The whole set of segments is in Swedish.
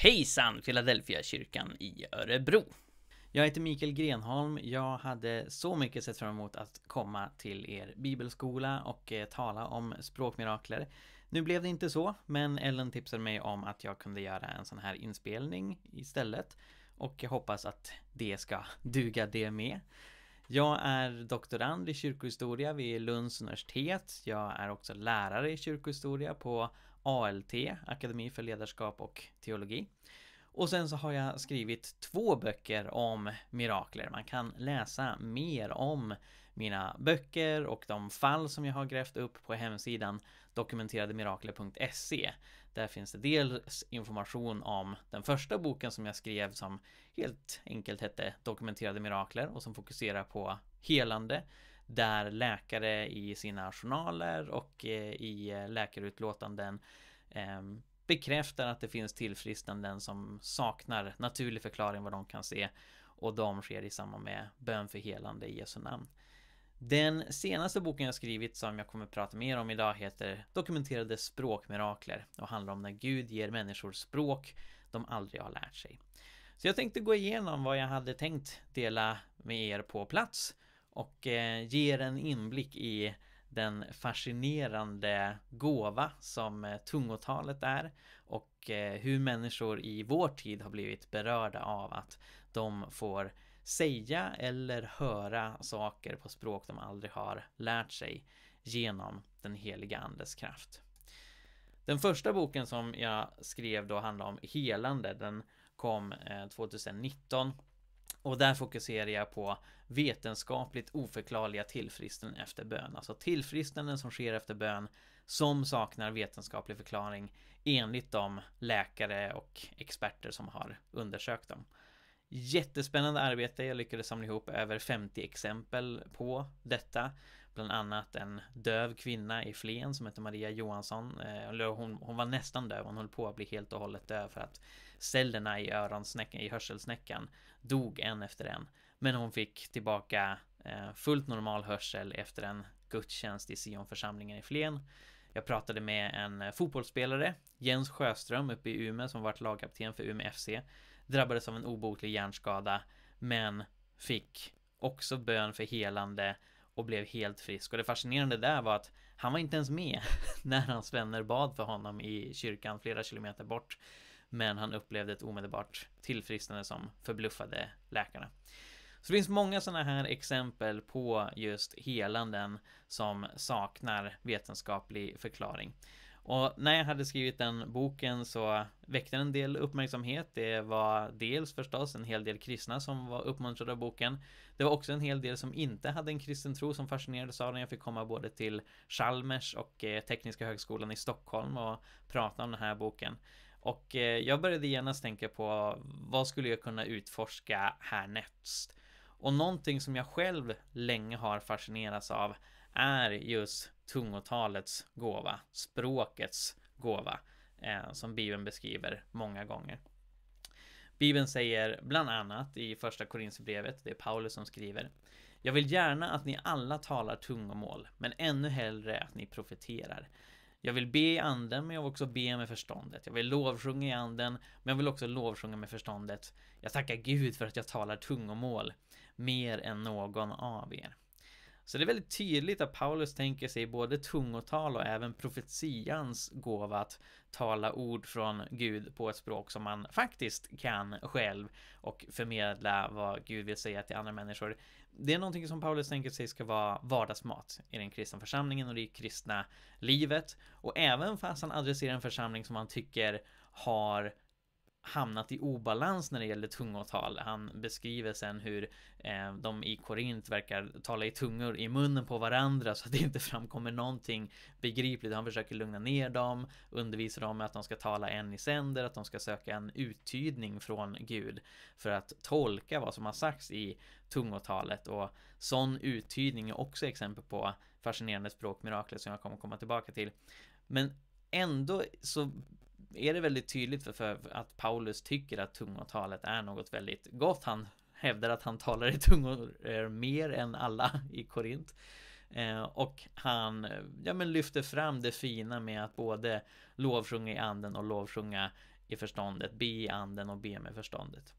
Hejsan Philadelphia kyrkan i Örebro! Jag heter Mikael Grenholm. Jag hade så mycket sett fram emot att komma till er bibelskola och eh, tala om språkmirakler. Nu blev det inte så, men Ellen tipsade mig om att jag kunde göra en sån här inspelning istället. Och jag hoppas att det ska duga det med. Jag är doktorand i kyrkohistoria vid Lunds universitet. Jag är också lärare i kyrkohistoria på ALT, Akademi för ledarskap och teologi. Och sen så har jag skrivit två böcker om mirakler. Man kan läsa mer om mina böcker och de fall som jag har grävt upp på hemsidan dokumenterademirakler.se. Där finns det dels information om den första boken som jag skrev som helt enkelt hette Dokumenterade mirakler och som fokuserar på helande där läkare i sina journaler och eh, i eh, läkarutlåtanden ehm, bekräftar att det finns tillfrisknanden som saknar naturlig förklaring vad de kan se och de sker i samband med bön för helande i Jesu namn. Den senaste boken jag skrivit som jag kommer att prata mer om idag heter Dokumenterade språkmirakler och handlar om när Gud ger människor språk de aldrig har lärt sig. Så jag tänkte gå igenom vad jag hade tänkt dela med er på plats och eh, ger en inblick i den fascinerande gåva som eh, tungotalet är och eh, hur människor i vår tid har blivit berörda av att de får säga eller höra saker på språk de aldrig har lärt sig genom den heliga andes kraft. Den första boken som jag skrev då handlade om helande. Den kom 2019 och där fokuserar jag på vetenskapligt oförklarliga tillfrisknanden efter bön. Alltså tillfrisknanden som sker efter bön som saknar vetenskaplig förklaring enligt de läkare och experter som har undersökt dem. Jättespännande arbete. Jag lyckades samla ihop över 50 exempel på detta bland annat en döv kvinna i Flen som heter Maria Johansson. Eh, hon, hon var nästan döv, hon höll på att bli helt och hållet döv för att cellerna i öronsnäckan, i hörselsnäckan, dog en efter en. Men hon fick tillbaka eh, fullt normal hörsel efter en gudstjänst i Sionförsamlingen i Flen. Jag pratade med en eh, fotbollsspelare, Jens Sjöström uppe i Umeå som varit lagkapten för Umeå FC. Drabbades av en obotlig hjärnskada, men fick också bön för helande och blev helt frisk. Och det fascinerande där var att han var inte ens med när hans vänner bad för honom i kyrkan flera kilometer bort. Men han upplevde ett omedelbart tillfrisknande som förbluffade läkarna. Så det finns många sådana här exempel på just helanden som saknar vetenskaplig förklaring. Och när jag hade skrivit den boken så väckte den en del uppmärksamhet. Det var dels förstås en hel del kristna som var uppmuntrade av boken. Det var också en hel del som inte hade en kristen tro som fascinerades av den. Jag fick komma både till Chalmers och eh, Tekniska högskolan i Stockholm och prata om den här boken. Och eh, jag började genast tänka på vad skulle jag kunna utforska härnäst? Och någonting som jag själv länge har fascinerats av är just tungotalets gåva, språkets gåva, eh, som Bibeln beskriver många gånger. Bibeln säger bland annat i första Korinthierbrevet, det är Paulus som skriver, Jag vill gärna att ni alla talar tungomål, men ännu hellre att ni profeterar. Jag vill be i anden, men jag vill också be med förståndet. Jag vill lovsjunga i anden, men jag vill också lovsjunga med förståndet. Jag tackar Gud för att jag talar tungomål mer än någon av er. Så det är väldigt tydligt att Paulus tänker sig både tungotal och även profetians gåva att tala ord från Gud på ett språk som man faktiskt kan själv och förmedla vad Gud vill säga till andra människor. Det är någonting som Paulus tänker sig ska vara vardagsmat i den kristna församlingen och det kristna livet. Och även fast han adresserar en församling som han tycker har hamnat i obalans när det gäller tungotal. Han beskriver sen hur eh, de i Korint verkar tala i tungor i munnen på varandra så att det inte framkommer någonting begripligt. Han försöker lugna ner dem, undervisa dem med att de ska tala en i sänder, att de ska söka en uttydning från Gud för att tolka vad som har sagts i tungotalet och sån uttydning är också exempel på fascinerande språkmirakler som jag kommer komma tillbaka till. Men ändå så är det väldigt tydligt för, för att Paulus tycker att tungotalet är något väldigt gott. Han hävdar att han talar i tungor mer än alla i Korint. Eh, och han ja, men lyfter fram det fina med att både lovsjunga i anden och lovsjunga i förståndet, be i anden och be med förståndet.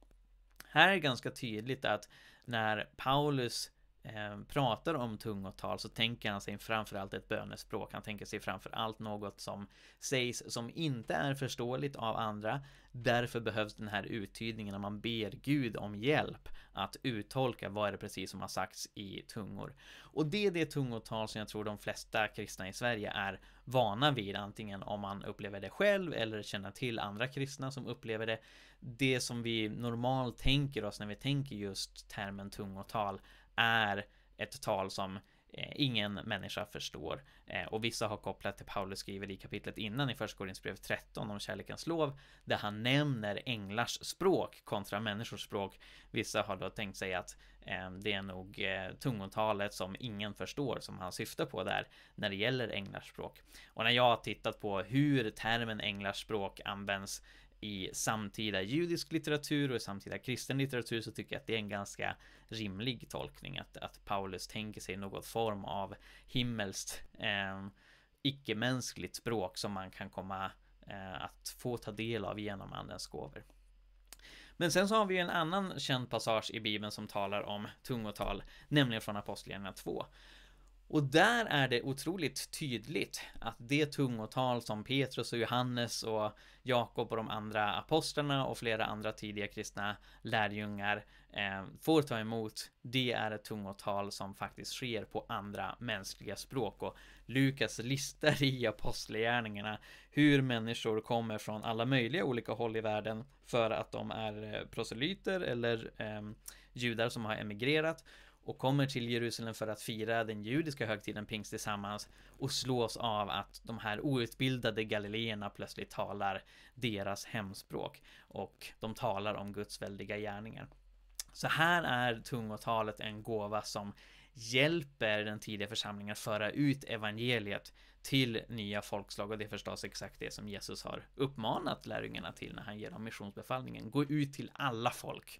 Här är det ganska tydligt att när Paulus Eh, pratar om tungotal så tänker han sig framförallt ett bönespråk. Han tänker sig framförallt något som sägs som inte är förståeligt av andra. Därför behövs den här uttydningen när man ber Gud om hjälp att uttolka vad är det precis som har sagts i tungor. Och det är det tungotal som jag tror de flesta kristna i Sverige är vana vid, antingen om man upplever det själv eller känner till andra kristna som upplever det. Det som vi normalt tänker oss när vi tänker just termen tungotal är ett tal som eh, ingen människa förstår. Eh, och vissa har kopplat till Paulus skriver i kapitlet innan i Första 13 om kärlekens lov, där han nämner änglars språk kontra människors språk. Vissa har då tänkt sig att eh, det är nog tungotalet som ingen förstår som han syftar på där när det gäller änglars språk. Och när jag har tittat på hur termen änglars språk används i samtida judisk litteratur och i samtida kristen litteratur så tycker jag att det är en ganska rimlig tolkning att, att Paulus tänker sig något form av himmelskt eh, icke-mänskligt språk som man kan komma eh, att få ta del av genom andens gåvor. Men sen så har vi ju en annan känd passage i Bibeln som talar om tungotal, nämligen från Apostlagärningarna 2. Och där är det otroligt tydligt att det tungotal som Petrus och Johannes och Jakob och de andra apostlarna och flera andra tidiga kristna lärjungar eh, får ta emot, det är ett tungotal som faktiskt sker på andra mänskliga språk. Och Lukas listar i apostlagärningarna hur människor kommer från alla möjliga olika håll i världen för att de är eh, proselyter eller eh, judar som har emigrerat och kommer till Jerusalem för att fira den judiska högtiden pingst tillsammans och slås av att de här outbildade galileerna plötsligt talar deras hemspråk och de talar om Guds väldiga gärningar. Så här är tungotalet en gåva som hjälper den tidiga församlingen att föra ut evangeliet till nya folkslag och det är förstås exakt det som Jesus har uppmanat lärjungarna till när han ger dem missionsbefallningen. Gå ut till alla folk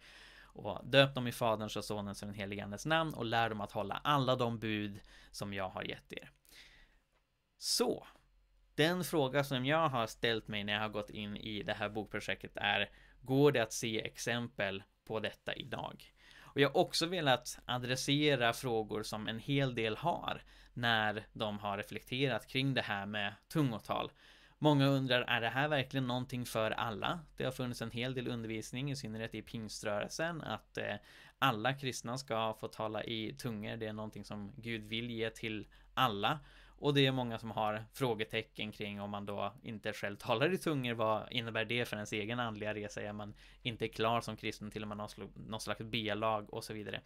och döp dem i Faderns och Sonens och den helige Andes namn och lär dem att hålla alla de bud som jag har gett er. Så, den fråga som jag har ställt mig när jag har gått in i det här bokprojektet är Går det att se exempel på detta idag? Och jag har också velat adressera frågor som en hel del har när de har reflekterat kring det här med tungotal. Många undrar, är det här verkligen någonting för alla? Det har funnits en hel del undervisning, i synnerhet i pingströrelsen, att eh, alla kristna ska få tala i tungor. Det är någonting som Gud vill ge till alla. Och det är många som har frågetecken kring om man då inte själv talar i tungor, vad innebär det för ens egen andliga resa? Är man inte klar som kristen till och med någon slags B-lag och så vidare?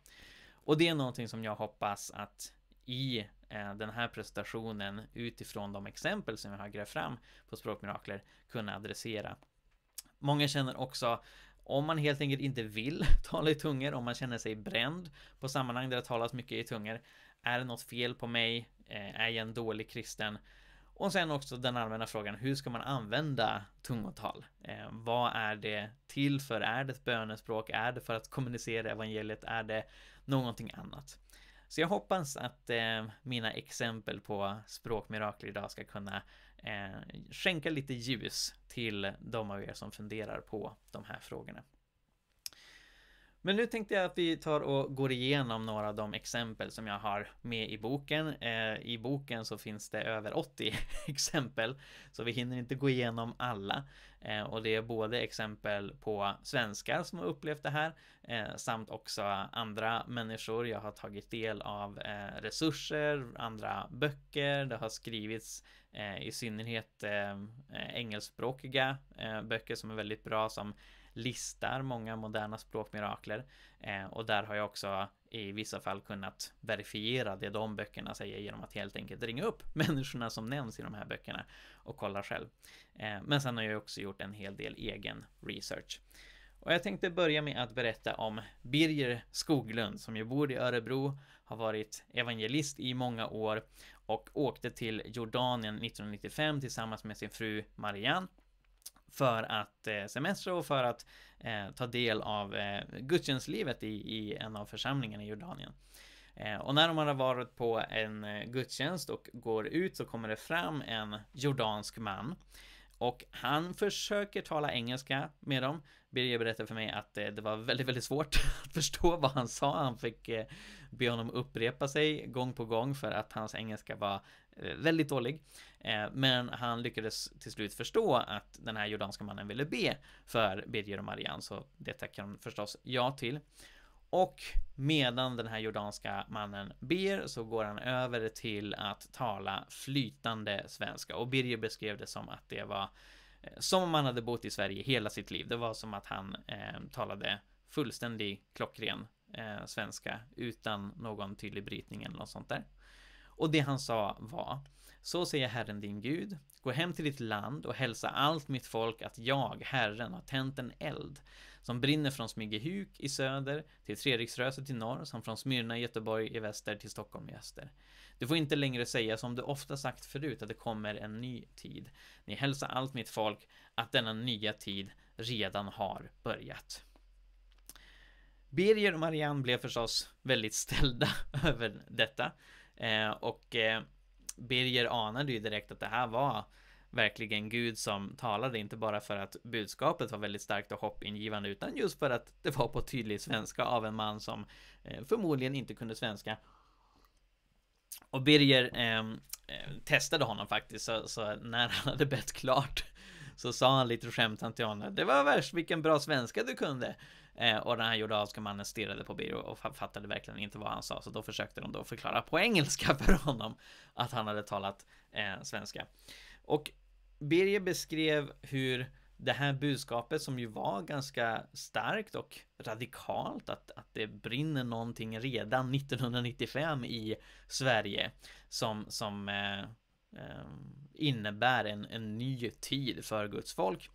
Och det är någonting som jag hoppas att i eh, den här presentationen utifrån de exempel som jag har grävt fram på språkmirakler kunna adressera. Många känner också om man helt enkelt inte vill tala i tungor, om man känner sig bränd på sammanhang där det talas mycket i tungor. Är det något fel på mig? Eh, är jag en dålig kristen? Och sen också den allmänna frågan, hur ska man använda tungotal? Eh, vad är det till för? Är det ett bönespråk? Är det för att kommunicera evangeliet? Är det någonting annat? Så jag hoppas att eh, mina exempel på språkmirakel idag ska kunna eh, skänka lite ljus till de av er som funderar på de här frågorna. Men nu tänkte jag att vi tar och går igenom några av de exempel som jag har med i boken. Eh, I boken så finns det över 80 exempel, så vi hinner inte gå igenom alla. Eh, och det är både exempel på svenskar som har upplevt det här, eh, samt också andra människor. Jag har tagit del av resurser, andra böcker, det har skrivits i synnerhet engelskspråkiga böcker som är väldigt bra som listar många moderna språkmirakler eh, och där har jag också i vissa fall kunnat verifiera det de böckerna säger genom att helt enkelt ringa upp människorna som nämns i de här böckerna och kolla själv. Eh, men sen har jag också gjort en hel del egen research. Och jag tänkte börja med att berätta om Birger Skoglund som ju bor i Örebro, har varit evangelist i många år och åkte till Jordanien 1995 tillsammans med sin fru Marianne för att eh, semestra och för att eh, ta del av eh, gudstjänstlivet i, i en av församlingarna i Jordanien. Eh, och när de har varit på en eh, gudstjänst och går ut så kommer det fram en jordansk man. Och han försöker tala engelska med dem. Birger berättade för mig att det var väldigt, väldigt svårt att förstå vad han sa. Han fick be honom upprepa sig gång på gång för att hans engelska var väldigt dålig. Eh, men han lyckades till slut förstå att den här jordanska mannen ville be för Birger och Marianne, så det tackar han förstås ja till. Och medan den här jordanska mannen ber så går han över till att tala flytande svenska och Birger beskrev det som att det var eh, som om han hade bott i Sverige hela sitt liv. Det var som att han eh, talade fullständig klockren eh, svenska utan någon tydlig brytning eller något sånt där. Och det han sa var så säger Herren din Gud, gå hem till ditt land och hälsa allt mitt folk att jag, Herren, har tänt en eld som brinner från Smygehuk i söder till Treriksröset i norr samt från Smyrna i Göteborg i väster till Stockholm i öster. Du får inte längre säga som du ofta sagt förut att det kommer en ny tid. Ni hälsar allt mitt folk att denna nya tid redan har börjat. Birger och Marianne blev förstås väldigt ställda över detta. Eh, och eh, Birger anade ju direkt att det här var verkligen Gud som talade, inte bara för att budskapet var väldigt starkt och hoppingivande, utan just för att det var på tydlig svenska av en man som eh, förmodligen inte kunde svenska. Och Birger ehm, eh, testade honom faktiskt, så, så, när han hade bett klart så sa han lite skämtsamt till honom, det var värst vilken bra svenska du kunde. Eh, och den här jordanska mannen stirrade på Birro och fattade verkligen inte vad han sa, så då försökte de då förklara på engelska för honom att han hade talat eh, svenska. Och Birger beskrev hur det här budskapet som ju var ganska starkt och radikalt att, att det brinner någonting redan 1995 i Sverige som, som eh, eh, innebär en, en ny tid för Guds folk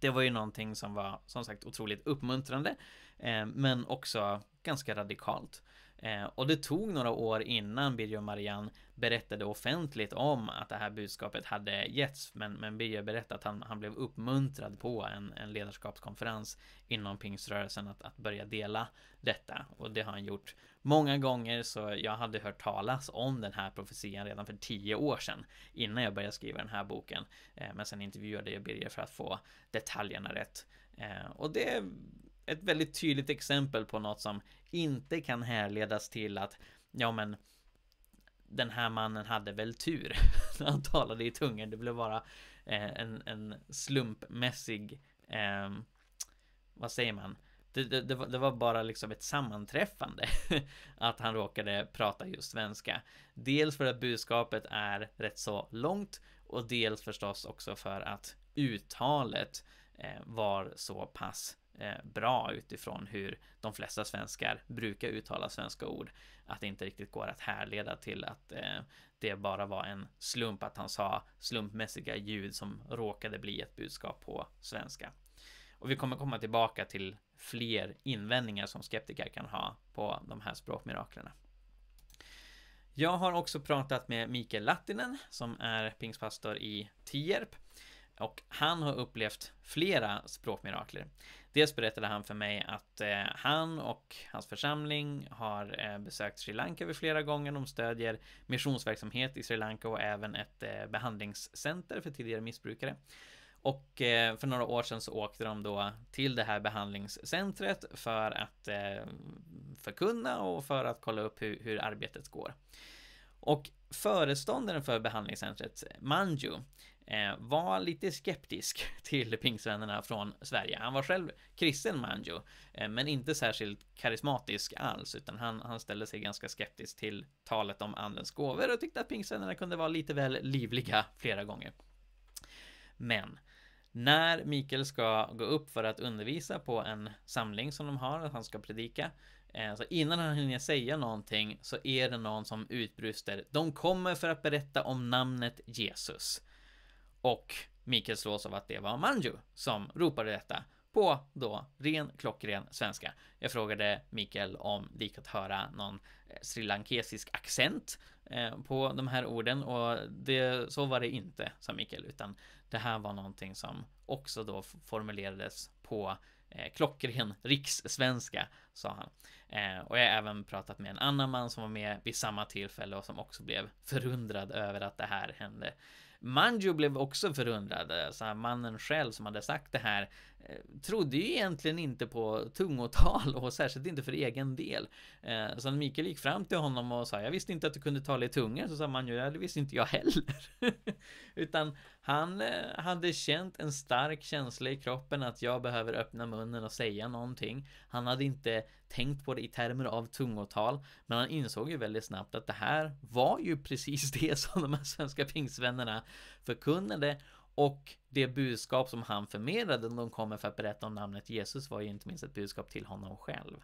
det var ju någonting som var som sagt otroligt uppmuntrande, eh, men också ganska radikalt. Eh, och det tog några år innan Birger och Marianne berättade offentligt om att det här budskapet hade getts. Men, men Birger berättade att han, han blev uppmuntrad på en, en ledarskapskonferens inom pingströrelsen att, att börja dela detta. Och det har han gjort många gånger, så jag hade hört talas om den här profetian redan för tio år sedan innan jag började skriva den här boken. Eh, men sen intervjuade jag Birger för att få detaljerna rätt. Eh, och det är ett väldigt tydligt exempel på något som inte kan härledas till att ja men den här mannen hade väl tur när han talade i tungor. Det blev bara eh, en, en slumpmässig, eh, vad säger man? Det, det, det, var, det, var, bara liksom ett sammanträffande att han råkade prata just svenska. Dels för att budskapet är rätt så långt och dels förstås också för att uttalet eh, var så pass Eh, bra utifrån hur de flesta svenskar brukar uttala svenska ord. Att det inte riktigt går att härleda till att eh, det bara var en slump att han sa slumpmässiga ljud som råkade bli ett budskap på svenska. Och vi kommer komma tillbaka till fler invändningar som skeptiker kan ha på de här språkmiraklerna. Jag har också pratat med Mikael Lattinen som är pingstpastor i Tierp och han har upplevt flera språkmirakler. Dels berättade han för mig att eh, han och hans församling har eh, besökt Sri Lanka vid flera gånger. De stödjer missionsverksamhet i Sri Lanka och även ett eh, behandlingscenter för tidigare missbrukare. Och eh, för några år sedan så åkte de då till det här behandlingscentret för att eh, förkunna och för att kolla upp hur, hur arbetet går. Och föreståndaren för behandlingscentret, Manju, Eh, var lite skeptisk till pingsvännerna från Sverige. Han var själv kristen Manjo, eh, men inte särskilt karismatisk alls, utan han, han ställde sig ganska skeptisk till talet om andens gåvor och tyckte att pingsvännerna kunde vara lite väl livliga flera gånger. Men när Mikael ska gå upp för att undervisa på en samling som de har, att han ska predika, eh, så innan han hinner säga någonting så är det någon som utbrister. De kommer för att berätta om namnet Jesus. Och Mikael slås av att det var Manju som ropade detta på då ren klockren svenska. Jag frågade Mikael om det gick att höra någon eh, Sri Lankesisk accent eh, på de här orden och det, så var det inte, sa Mikael, utan det här var någonting som också då formulerades på eh, klockren rikssvenska, sa han. Eh, och jag har även pratat med en annan man som var med vid samma tillfälle och som också blev förundrad över att det här hände. Manjo blev också förundrad, alltså mannen själv som hade sagt det här Eh, trodde ju egentligen inte på tungotal och särskilt inte för egen del. Eh, så när Mikael gick fram till honom och sa jag visste inte att du kunde tala i tunga så sa man ju ja, det visste inte jag heller. Utan han eh, hade känt en stark känsla i kroppen att jag behöver öppna munnen och säga någonting. Han hade inte tänkt på det i termer av tungotal, men han insåg ju väldigt snabbt att det här var ju precis det som de här svenska pingsvännerna förkunnade och det budskap som han förmedlade när de kommer för att berätta om namnet Jesus var ju inte minst ett budskap till honom själv.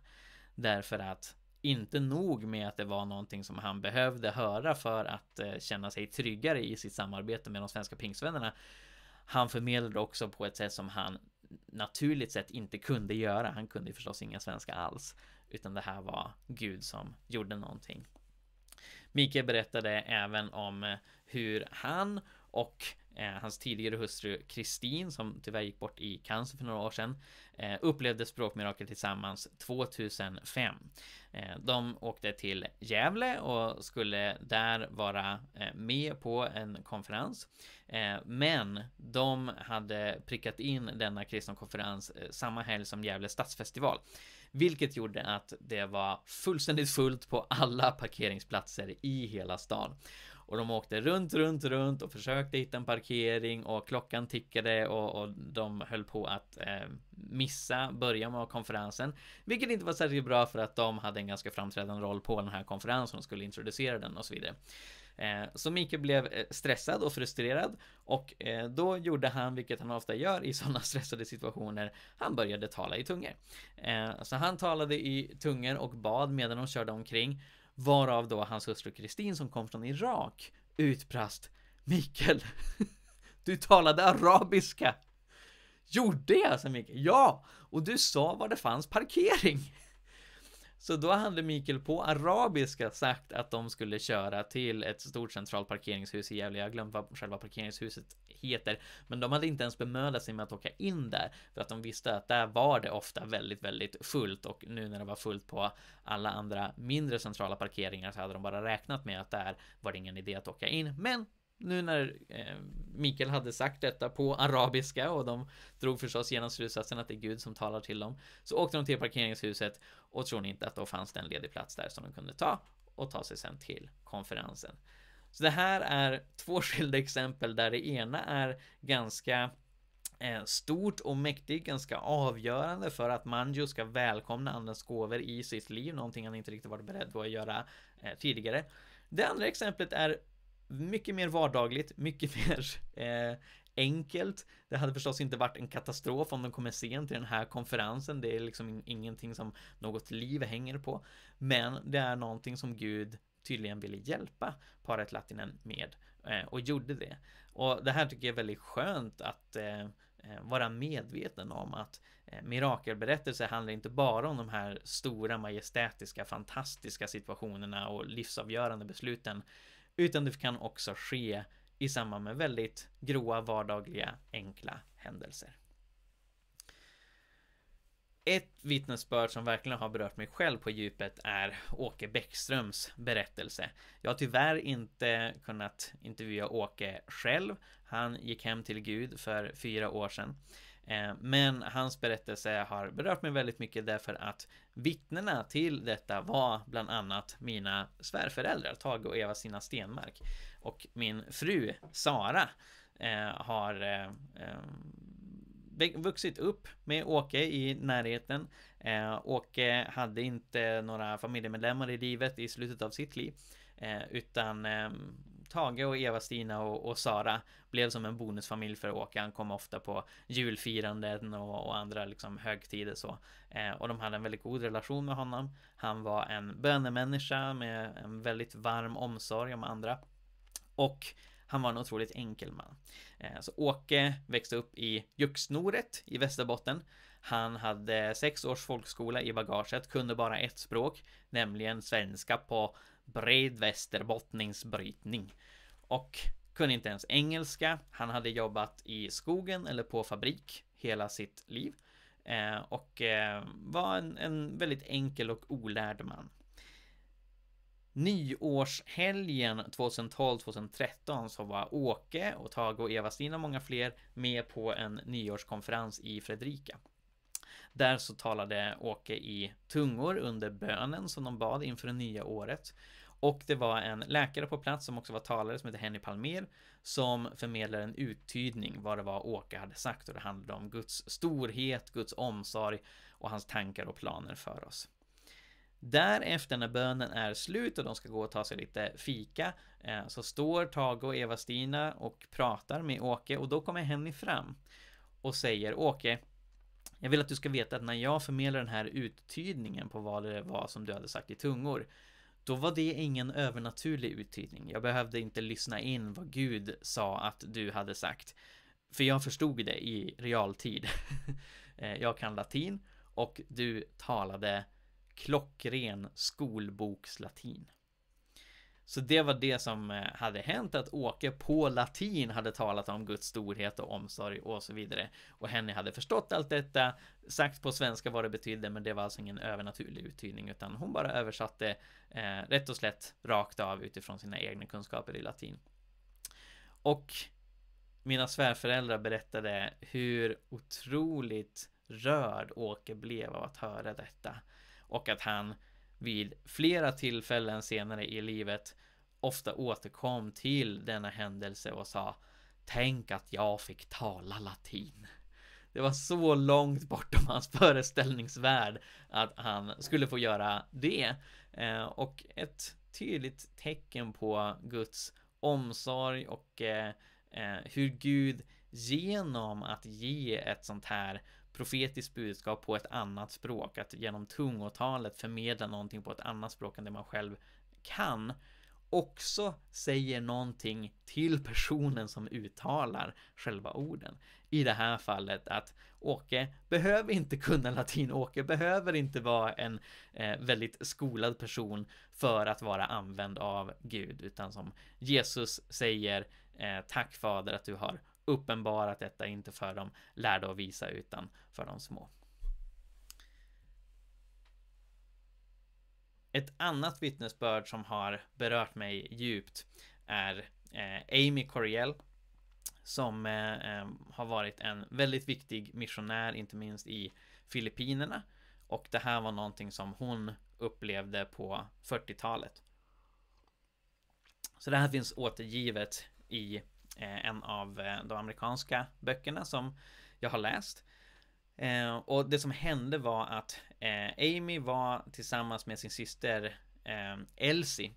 Därför att inte nog med att det var någonting som han behövde höra för att eh, känna sig tryggare i sitt samarbete med de svenska pingsvännerna. Han förmedlade också på ett sätt som han naturligt sett inte kunde göra. Han kunde ju förstås inga svenska alls, utan det här var Gud som gjorde någonting. Mikael berättade även om eh, hur han och Eh, hans tidigare hustru Kristin, som tyvärr gick bort i cancer för några år sedan, eh, upplevde språkmirakel tillsammans 2005. Eh, de åkte till Gävle och skulle där vara med på en konferens. Men de hade prickat in denna kristna konferens samma helg som Gävle stadsfestival, vilket gjorde att det var fullständigt fullt på alla parkeringsplatser i hela stan. Och de åkte runt, runt, runt och försökte hitta en parkering och klockan tickade och, och de höll på att eh, missa början av konferensen. Vilket inte var särskilt bra för att de hade en ganska framträdande roll på den här konferensen och skulle introducera den och så vidare. Eh, så Mikael blev eh, stressad och frustrerad och eh, då gjorde han, vilket han ofta gör i sådana stressade situationer, han började tala i tungor. Så han talade i tungor och bad medan de körde omkring Varav då hans hustru Kristin som kom från Irak utbrast Mikael, du talade arabiska! Gjorde jag, sa Mikael. Ja, och du sa var det fanns parkering. Så då hade Mikael på arabiska sagt att de skulle köra till ett stort centralt parkeringshus i Gävle. Jag har glömt vad själva parkeringshuset heter, men de hade inte ens bemödat sig med att åka in där för att de visste att där var det ofta väldigt, väldigt fullt och nu när det var fullt på alla andra mindre centrala parkeringar så hade de bara räknat med att där var det ingen idé att åka in. Men nu när eh, Mikael hade sagt detta på arabiska och de drog förstås genom slutsatsen att det är Gud som talar till dem, så åkte de till parkeringshuset och tror ni inte att då fanns det en ledig plats där som de kunde ta och ta sig sen till konferensen. Så det här är två skilda exempel där det ena är ganska eh, stort och mäktigt, ganska avgörande för att Manjo ska välkomna andens gåvor i sitt liv, någonting han inte riktigt varit beredd på att göra eh, tidigare. Det andra exemplet är mycket mer vardagligt, mycket mer eh, enkelt. Det hade förstås inte varit en katastrof om de kommer sent till den här konferensen. Det är liksom ingenting som något liv hänger på, men det är någonting som Gud tydligen ville hjälpa paret Latinen med eh, och gjorde det. Och det här tycker jag är väldigt skönt att eh, eh vara medveten om att eh, mirakelberättelser handlar inte bara om de här stora majestätiska fantastiska situationerna och livsavgörande besluten utan det kan också ske i samband med väldigt grova, vardagliga, enkla händelser. Ett vittnesbörd som verkligen har berört mig själv på djupet är Åke Bäckströms berättelse. Jag har tyvärr inte kunnat intervjua Åke själv. Han gick hem till Gud för fyra år sedan. Eh, men hans berättelse har berört mig väldigt mycket därför att vittnena till detta var bland annat mina svärföräldrar Tage och Eva Sina Stenmark och min fru Sara eh, har eh, vuxit upp med Åke i närheten. Åke hade inte några familjemedlemmar i livet i slutet av sitt liv. utan ehm, Tage och Eva-Stina och, och, Sara blev som en bonusfamilj för Åke. Han kom ofta på julfiranden och, och andra liksom högtider så. Eh, och de hade en väldigt god relation med honom. Han var en bönemänniska med en väldigt varm omsorg om andra. Och han var en otroligt enkel man. Eh, så Åke växte upp i Juxnoret i Västerbotten. Han hade sex års folkskola i bagaget, kunde bara ett språk, nämligen svenska på bred västerbottningsbrytning. Och kunde inte ens engelska. Han hade jobbat i skogen eller på fabrik hela sitt liv. Eh, och eh, var en, en väldigt enkel och olärd man. Nyårshelgen 2012-2013 så var Åke och Tage och Eva-Stina och många fler med på en nyårskonferens i Fredrika. Där så talade Åke i tungor under bönen som de bad inför det nya året. Och det var en läkare på plats som också var talare som hette Henny Palmér som förmedlade en uttydning vad det var Åke hade sagt och det handlade om Guds storhet, Guds omsorg och hans tankar och planer för oss. Därefter när bönen är slut och de ska gå och ta sig lite fika eh, så står Tage och Eva-Stina och pratar med Åke och då kommer Henny fram och säger Åke, jag vill att du ska veta att när jag förmedlade den här uttydningen på vad det var som du hade sagt i tungor, då var det ingen övernaturlig uttydning. Jag behövde inte lyssna in vad Gud sa att du hade sagt, för jag förstod det i realtid. Eh, jag kan latin och du talade klockren skolbokslatin. Så det var det som eh, hade hänt att Åke på latin hade talat om Guds storhet och omsorg och så vidare. Och Henny hade förstått allt detta, sagt på svenska vad det betydde, men det var alltså ingen övernaturlig uttydning, utan hon bara översatte eh, rätt och slätt rakt av utifrån sina egna kunskaper i latin. Och mina svärföräldrar berättade hur otroligt rörd Åke blev av att höra detta och att han vid flera tillfällen senare i livet ofta återkom till denna händelse och sa Tänk att jag fick tala latin. Det var så långt bortom hans föreställningsvärld att han skulle få göra det. Eh, och ett tydligt tecken på Guds omsorg och eh, eh, hur Gud genom att ge ett sånt här profetiskt budskap på ett annat språk, att genom tungotalet förmedla någonting på ett annat språk än det man själv kan också säger någonting till personen som uttalar själva orden. I det här fallet att Åke behöver inte kunna latin, Åke behöver inte vara en eh, väldigt skolad person för att vara använd av Gud, utan som Jesus säger eh, Tack fader att du har uppenbarat detta inte för de lärda och visa utan för de små. Ett annat vittnesbörd som har berört mig djupt är eh, Amy Coriel som eh, eh, har varit en väldigt viktig missionär, inte minst i Filippinerna. Och det här var någonting som hon upplevde på 40-talet. Så det här finns återgivet i Eh, en av eh, de amerikanska böckerna som jag har läst. Eh, och det som hände var att Amy var tillsammans med sin syster Elsie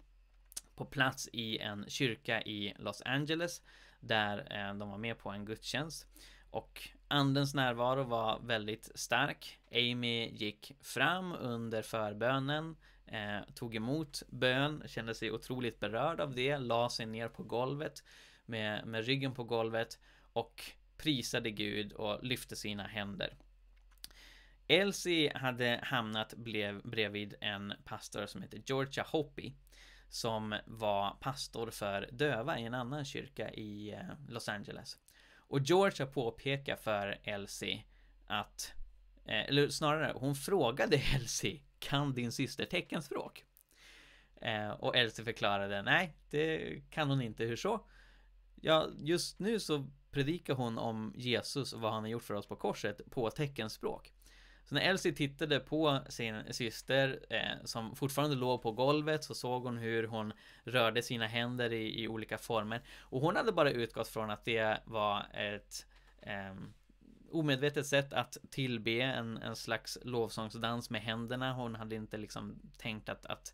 på plats i en kyrka i Los Angeles där de var med på en gudstjänst. Och andens närvaro var väldigt stark. Amy gick fram under förbönen, tog emot bön, kände sig otroligt berörd av det, la sig ner på golvet med, med ryggen på golvet och prisade Gud och lyfte sina händer. Elsie hade hamnat blev, bredvid en pastor som heter Georgia Hopi som var pastor för döva i en annan kyrka i eh, Los Angeles. Och Georgia påpekar för Elsie att, eh, eller snarare, hon frågade Elsie, kan din syster teckenspråk? Eh, och Elsie förklarade, nej, det kan hon inte, hur så? Ja, just nu så predikar hon om Jesus och vad han har gjort för oss på korset på teckenspråk. Så när Elsie tittade på sin syster eh, som fortfarande låg på golvet så såg hon hur hon rörde sina händer i, i olika former. Och hon hade bara utgått från att det var ett eh, omedvetet sätt att tillbe en, en slags lovsångsdans med händerna. Hon hade inte liksom tänkt att, att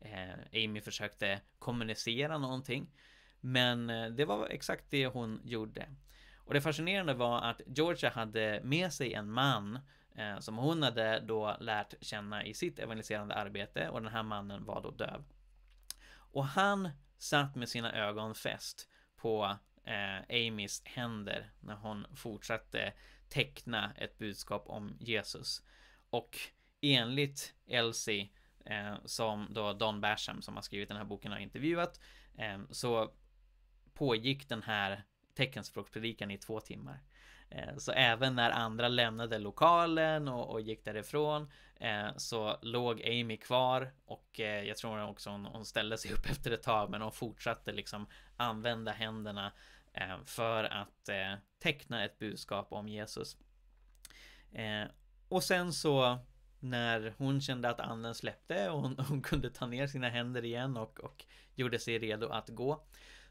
eh, Amy försökte kommunicera någonting. Men eh, det var exakt det hon gjorde. Och det fascinerande var att Georgia hade med sig en man eh, som hon hade då lärt känna i sitt evangeliserande arbete och den här mannen var då döv. Och han satt med sina ögon fäst på eh, Amys händer när hon fortsatte teckna ett budskap om Jesus. Och enligt Elsie, eh, som då Don Basham som har skrivit den här boken har intervjuat, eh, så pågick den här teckenspråkspredikan i två timmar. Eh, så även när andra lämnade lokalen och, och gick därifrån eh, så låg Amy kvar och eh, jag tror också hon, hon, ställde sig upp efter ett tag men hon fortsatte liksom använda händerna eh, för att eh, teckna ett budskap om Jesus. Eh, och sen så när hon kände att anden släppte och hon, hon kunde ta ner sina händer igen och, och gjorde sig redo att gå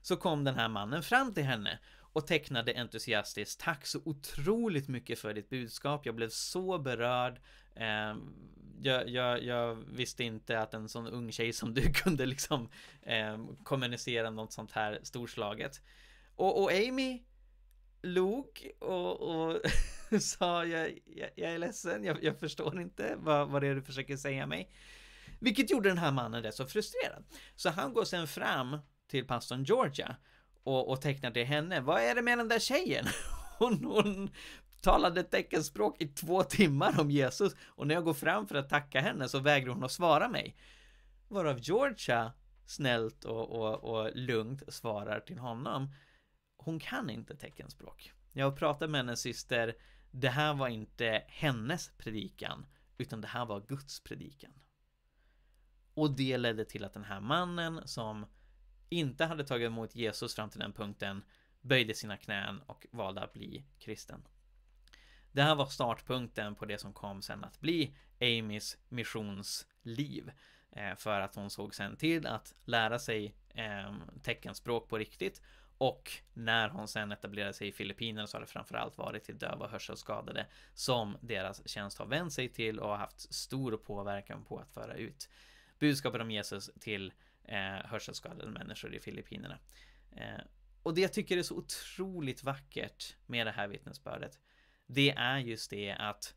så kom den här mannen fram till henne och tecknade entusiastiskt. Tack så otroligt mycket för ditt budskap. Jag blev så berörd. Eh, jag, jag, jag, visste inte att en sån ung tjej som du kunde liksom eh, kommunicera något sånt här storslaget. Och, och Amy log och, och sa jag, jag, jag, är ledsen, jag, jag förstår inte vad, vad det är du försöker säga mig. Vilket gjorde den här mannen rätt så frustrerad. Så han går sen fram till pastorn Georgia och, och tecknade till henne. Vad är det med den där tjejen? Hon, hon talade teckenspråk i två timmar om Jesus och när jag går fram för att tacka henne så vägrar hon att svara mig. Varav Georgia snällt och, och, och lugnt svarar till honom. Hon kan inte teckenspråk. Jag har pratat med hennes syster. Det här var inte hennes predikan, utan det här var Guds predikan. Och det ledde till att den här mannen som inte hade tagit emot Jesus fram till den punkten böjde sina knän och valde att bli kristen. Det här var startpunkten på det som kom sen att bli Amys missionsliv. Eh, för att hon såg sen till att lära sig ehm, teckenspråk på riktigt och när hon sen etablerade sig i Filippinerna så har det framförallt varit till döva och hörselskadade som deras tjänst har vänt sig till och har haft stor påverkan på att föra ut budskapet om Jesus till eh, hörselskadade människor i Filippinerna. Eh, och det jag tycker är så otroligt vackert med det här vittnesbördet, det är just det att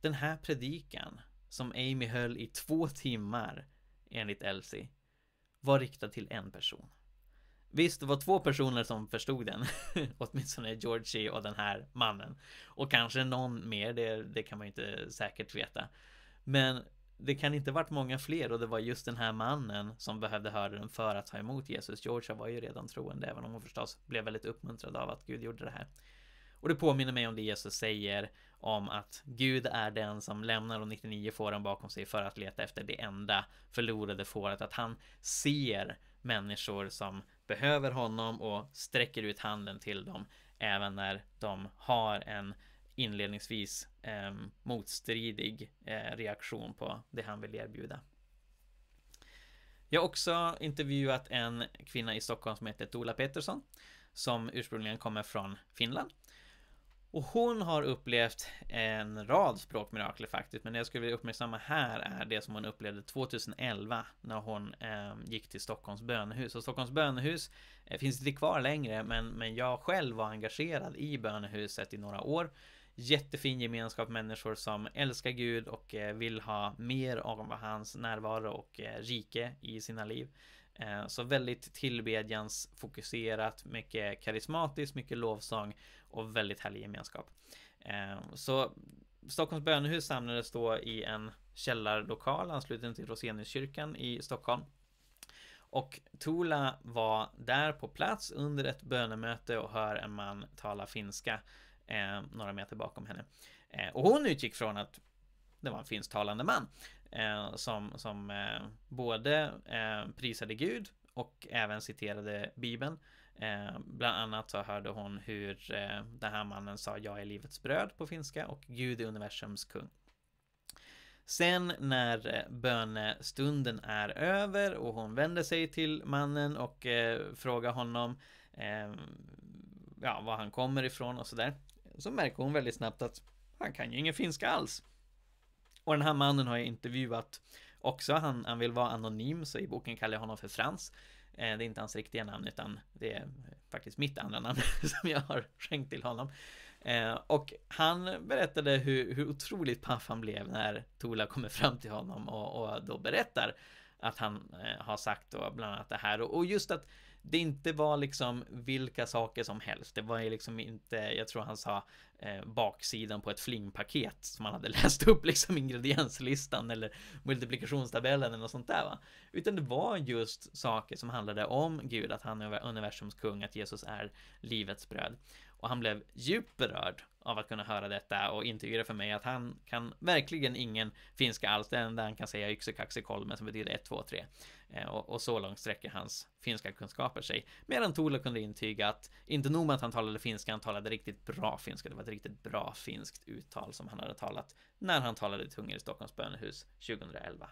den här predikan som Amy höll i två timmar enligt Elsie var riktad till en person. Visst, det var två personer som förstod den, åtminstone Georgie och den här mannen. Och kanske någon mer, det, det kan man ju inte säkert veta. Men det kan inte varit många fler och det var just den här mannen som behövde höra den för att ta emot Jesus. Georgia var ju redan troende, även om hon förstås blev väldigt uppmuntrad av att Gud gjorde det här. Och det påminner mig om det Jesus säger om att Gud är den som lämnar de 99 fåren bakom sig för att leta efter det enda förlorade fåret. Att han ser människor som behöver honom och sträcker ut handen till dem även när de har en inledningsvis eh, motstridig eh, reaktion på det han vill erbjuda. Jag har också intervjuat en kvinna i Stockholm som heter Dola Petersson som ursprungligen kommer från Finland. Och hon har upplevt en rad språkmirakler faktiskt, men det jag skulle vilja uppmärksamma här är det som hon upplevde 2011 när hon eh, gick till Stockholms bönehus. Och Stockholms bönehus eh, finns inte kvar längre, men, men jag själv var engagerad i bönehuset i några år jättefin gemenskap människor som älskar Gud och eh, vill ha mer av hans närvaro och eh, rike i sina liv. Eh, så väldigt tillbedjansfokuserat, mycket karismatiskt, mycket lovsång och väldigt härlig gemenskap. Så Stockholms bönehus samlades då i en källarlokal ansluten till Roseniuskyrkan i Stockholm. Och Tola var där på plats under ett bönemöte och hör en man tala finska eh, några meter bakom henne. Eh, och hon utgick från att det var en finsktalande man eh, som, som eh, både eh, prisade Gud och även citerade Bibeln. Eh, bland annat så hörde hon hur eh, den här mannen sa jag är livets bröd på finska och Gud är universums kung. Sen när eh, bönestunden är över och hon vänder sig till mannen och eh, frågar honom eh, ja, var han kommer ifrån och sådär så märker hon väldigt snabbt att han kan ju ingen finska alls. Och den här mannen har jag intervjuat också. Han, han vill vara anonym, så i boken kallar jag honom för Frans. Eh, det är inte hans riktiga namn, utan det är faktiskt mitt andra namn som jag har skänkt till honom. Eh, och han berättade hur, hur otroligt paff han blev när Tola kommer fram till honom och, och då berättar att han eh, har sagt då bland annat det här och, och just att det inte var liksom vilka saker som helst. Det var ju liksom inte, jag tror han sa eh, baksidan på ett flingpaket som han hade läst upp liksom ingredienslistan eller multiplikationstabellen eller något sånt där va. Utan det var just saker som handlade om Gud, att han är universums kung, att Jesus är livets bröd. Och han blev djupt berörd av att kunna höra detta och intyga för mig att han kan verkligen ingen finska alls. Det enda han kan säga är kaksi, kolme som betyder ett, två, tre. Eh, och, och, så långt sträcker hans finska kunskaper sig. Medan Tuula kunde intyga att inte nog med att han talade finska, han talade riktigt bra finska. Det var ett riktigt bra finskt uttal som han hade talat när han talade i tungor i Stockholms bönehus 2011.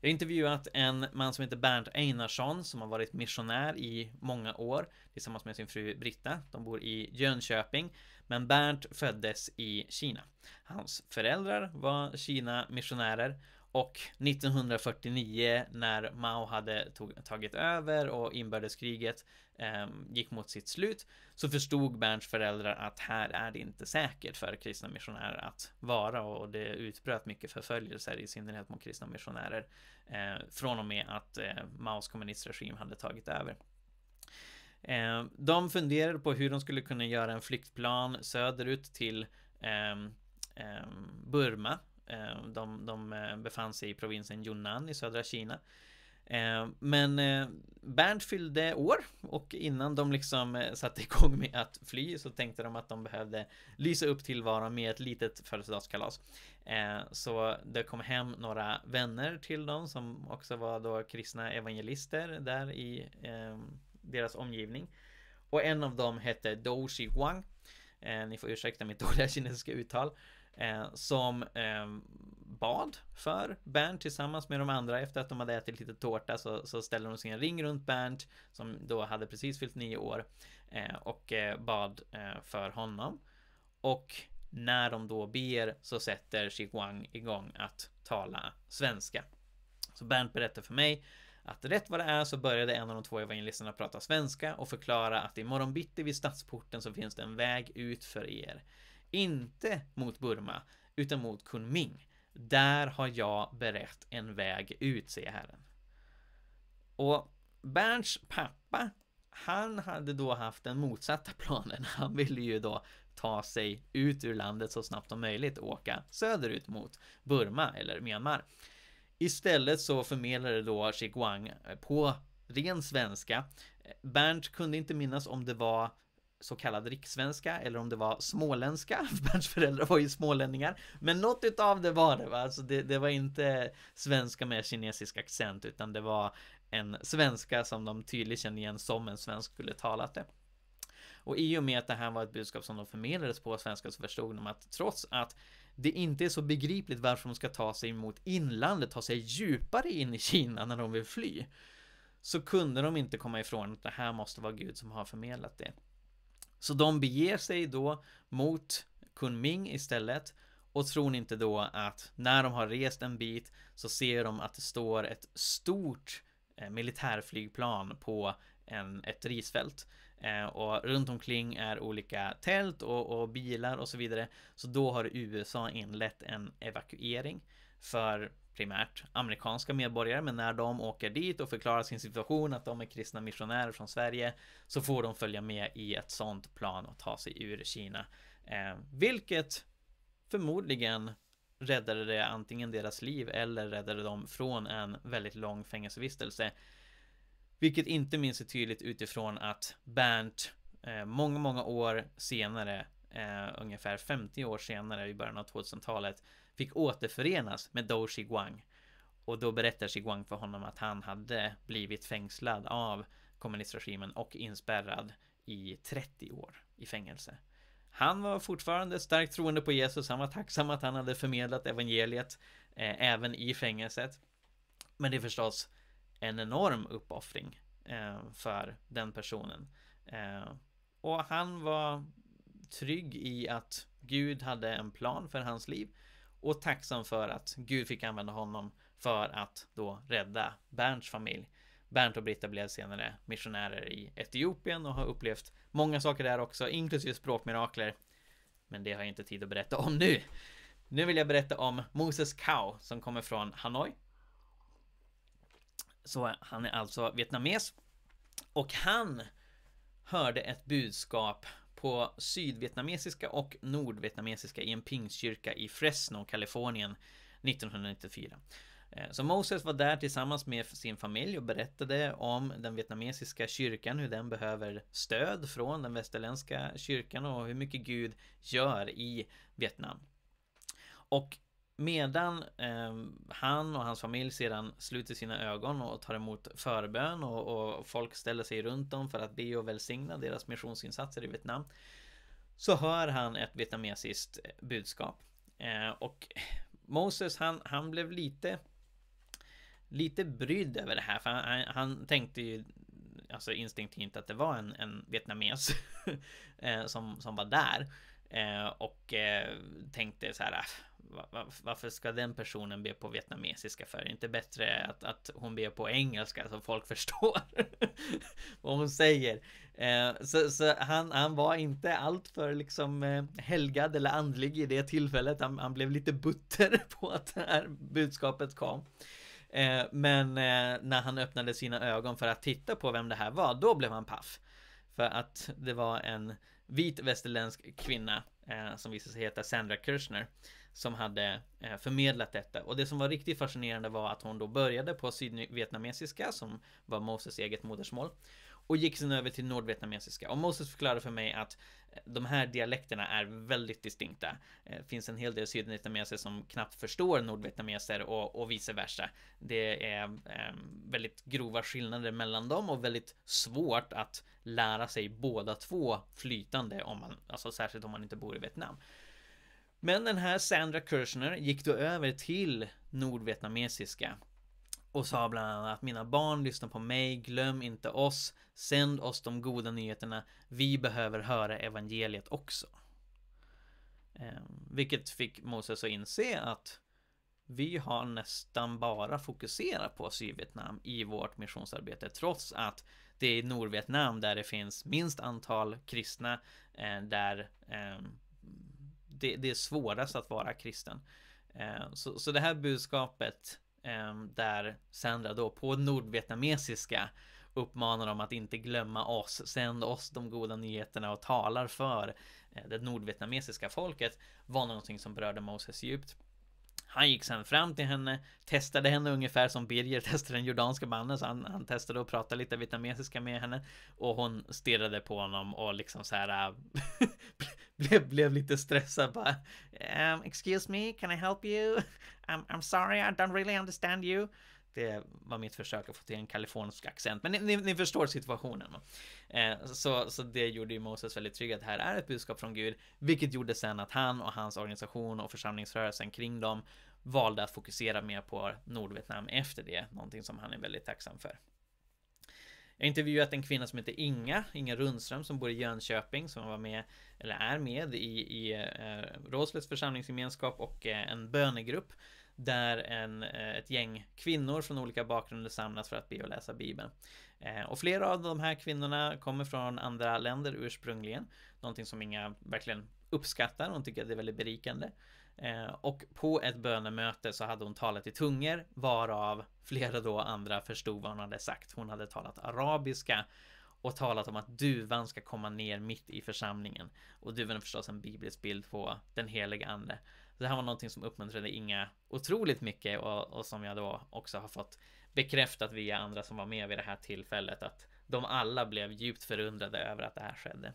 Jag har intervjuat en man som heter Bernt Einarsson som har varit missionär i många år tillsammans med sin fru Britta. De bor i Jönköping, men Bernt föddes i Kina. Hans föräldrar var Kina-missionärer och 1949 när Mao hade tog, tagit över och inbördeskriget eh, gick mot sitt slut så förstod Berns föräldrar att här är det inte säkert för kristna missionärer att vara och det utbröt mycket förföljelser i synnerhet mot kristna missionärer eh, från och med att eh, Maos kommunistregim hade tagit över. Ehm, de funderade på hur de skulle kunna göra en flyktplan söderut till ehm, ehm, Burma Eh, de, de eh, befann sig i provinsen Yunnan i södra Kina. Eh, men Bernt fyllde år och innan de liksom satte igång med att fly så tänkte de att de behövde lysa upp tillvaron med ett litet födelsedagskalas. Så det kom hem några vänner till dem som också var då kristna evangelister där i deras omgivning. Och en av dem hette Dou Shi Huang. Ni får ursäkta mitt dåliga kinesiska uttal. Eh, som eh, bad för Bernt tillsammans med de andra efter att de hade ätit lite tårta så, så ställde de sin ring runt Bernt som då hade precis fyllt nio år eh, och bad för honom. Och när de då ber så sätter Xi Guang igång att tala svenska. Så Bernt berättar för mig att rätt vad det är så började en av de två evangelisterna prata svenska och förklara att imorgon bitti vid stadsporten så finns det en väg ut för er. Inte mot Burma, utan mot Kunming. Där har jag berett en väg ut, säger Herren. Och Bernts pappa, han hade då haft den motsatta planen. Han ville ju då ta sig ut ur landet så snabbt som möjligt och åka söderut mot Burma eller Myanmar. Istället så förmedlade då chi Guang på ren svenska. Bernt kunde inte minnas om det var så kallad rikssvenska eller om det var småländska. Bernts föräldrar var ju smålänningar. Men något utav det var det. Va? Alltså det, det var inte svenska med kinesisk accent utan det var en svenska som de tydligt kände igen som en svensk skulle talat det. Och i och med att det här var ett budskap som de förmedlades på svenska så förstod de att trots att det inte är så begripligt varför de ska ta sig mot inlandet, ta sig djupare in i Kina när de vill fly, så kunde de inte komma ifrån att det här måste vara Gud som har förmedlat det. Så de beger sig då mot Kunming istället och tror ni inte då att när de har rest en bit så ser de att det står ett stort eh, militärflygplan på en, ett risfält. Eh, och runt omkring är olika tält och, och, bilar och så vidare. Så då har USA inlett en evakuering för primärt amerikanska medborgare, men när de åker dit och förklarar sin situation, att de är kristna missionärer från Sverige, så får de följa med i ett sånt plan och ta sig ur Kina. Eh, vilket förmodligen räddade det antingen deras liv eller räddade dem från en väldigt lång fängelsevistelse. Vilket inte minst är tydligt utifrån att Bernt eh, många, många år senare, eh, ungefär 50 år senare i början av 2000-talet, fick återförenas med Dou Shi Och då berättar Shi för honom att han hade blivit fängslad av kommunistregimen och inspärrad i 30 år i fängelse. Han var fortfarande starkt troende på Jesus, han var tacksam att han hade förmedlat evangeliet eh, även i fängelset. Men det är förstås en enorm uppoffring eh, för den personen. Eh, och han var trygg i att Gud hade en plan för hans liv och tacksam för att Gud fick använda honom för att då rädda Bernts familj. Bernt och Britta blev senare missionärer i Etiopien och har upplevt många saker där också, inklusive språkmirakler. Men det har jag inte tid att berätta om nu. Nu vill jag berätta om Moses Cao som kommer från Hanoi. Så han är alltså vietnames. Och han hörde ett budskap på sydvietnamesiska och nordvietnamesiska i en pingstkyrka i Fresno, Kalifornien 1994. Eh, så Moses var där tillsammans med sin familj och berättade om den vietnamesiska kyrkan, hur den behöver stöd från den västerländska kyrkan och hur mycket Gud gör i Vietnam. Och Medan eh, han och hans familj sedan sluter sina ögon och tar emot förbön och, och folk ställer sig runt dem för att be och välsigna deras missionsinsatser i Vietnam. Så hör han ett vietnamesiskt budskap. Eh, och Moses han, han blev lite lite brydd över det här för han, han tänkte ju alltså instinktivt att det var en, en vietnames eh, som, som var där. Eh, och eh, tänkte så här ah, varför ska den personen be på vietnamesiska för? Det är inte bättre att, att hon ber på engelska så folk förstår vad hon säger. Eh, så, så han, han, var inte alltför liksom eh, helgad eller andlig i det tillfället. Han, han blev lite butter på att det här budskapet kom. Eh, men när han öppnade sina ögon för att titta på vem det här var, då blev han paff. För att det var en vit västerländsk kvinna Eh, som visade sig heta Sandra Kirchner som hade eh, förmedlat detta. Och det som var riktigt fascinerande var att hon då började på sydvietnamesiska som var Moses eget modersmål och gick sen över till nordvietnamesiska. Och Moses förklarade för mig att de här dialekterna är väldigt distinkta. Det eh, finns en hel del sydvietnameser som knappt förstår nordvietnameser och, och vice versa. Det är eh, väldigt grova skillnader mellan dem och väldigt svårt att lära sig båda två flytande om man, alltså särskilt om man inte bor i Vietnam. Men den här Sandra Kirchner gick då över till nordvietnamesiska och sa bland annat att mina barn lyssnar på mig, glöm inte oss, sänd oss de goda nyheterna, vi behöver höra evangeliet också. Eh, vilket fick Moses att inse att vi har nästan bara fokuserat på Sydvietnam i vårt missionsarbete trots att det är i Nordvietnam där det finns minst antal kristna, eh, där eh, det, det, är svårast att vara kristen. Ehm, så, så det här budskapet Ehm, där Sandra då på nordvietnamesiska uppmanar dem att inte glömma oss, sänd oss de goda nyheterna och talar för eh, det nordvietnamesiska folket var någonting som berörde Moses djupt. Han gick sen fram till henne, testade henne ungefär som Birger testade den jordanska mannen, så han, han testade att prata lite vietnamesiska med henne och hon stirrade på honom och liksom så här äh, blev, blev lite stressad bara. Um, excuse me, can I help you? I'm, I'm sorry, I don't really understand you. Det var mitt försök att få till en kalifornisk accent, men ni, ni, ni förstår situationen. Eh, så, så det gjorde ju Moses väldigt trygg att här är ett budskap från Gud, vilket gjorde sen att han och hans organisation och församlingsrörelsen kring dem valde att fokusera mer på Nordvietnam efter det, någonting som han är väldigt tacksam för. Jag har intervjuat en kvinna som heter Inga, Inga Rundström, som bor i Jönköping, som var med, eller är med i, i eh, Råslets församlingsgemenskap och eh, en bönegrupp där en, eh, ett gäng kvinnor från olika bakgrunder samlas för att be och läsa Bibeln. Eh, och flera av de här kvinnorna kommer från andra länder ursprungligen, någonting som inga verkligen uppskattar hon tycker att det är väldigt berikande. Eh, och på ett bönemöte så hade hon talat i tungor varav flera då andra förstod vad hon hade sagt. Hon hade talat arabiska och talat om att duvan ska komma ner mitt i församlingen. Och duvan är förstås en biblisk bild på den heliga ande. Så det här var någonting som uppmuntrade Inga otroligt mycket och, och som jag då också har fått bekräftat via andra som var med vid det här tillfället att de alla blev djupt förundrade över att det här skedde.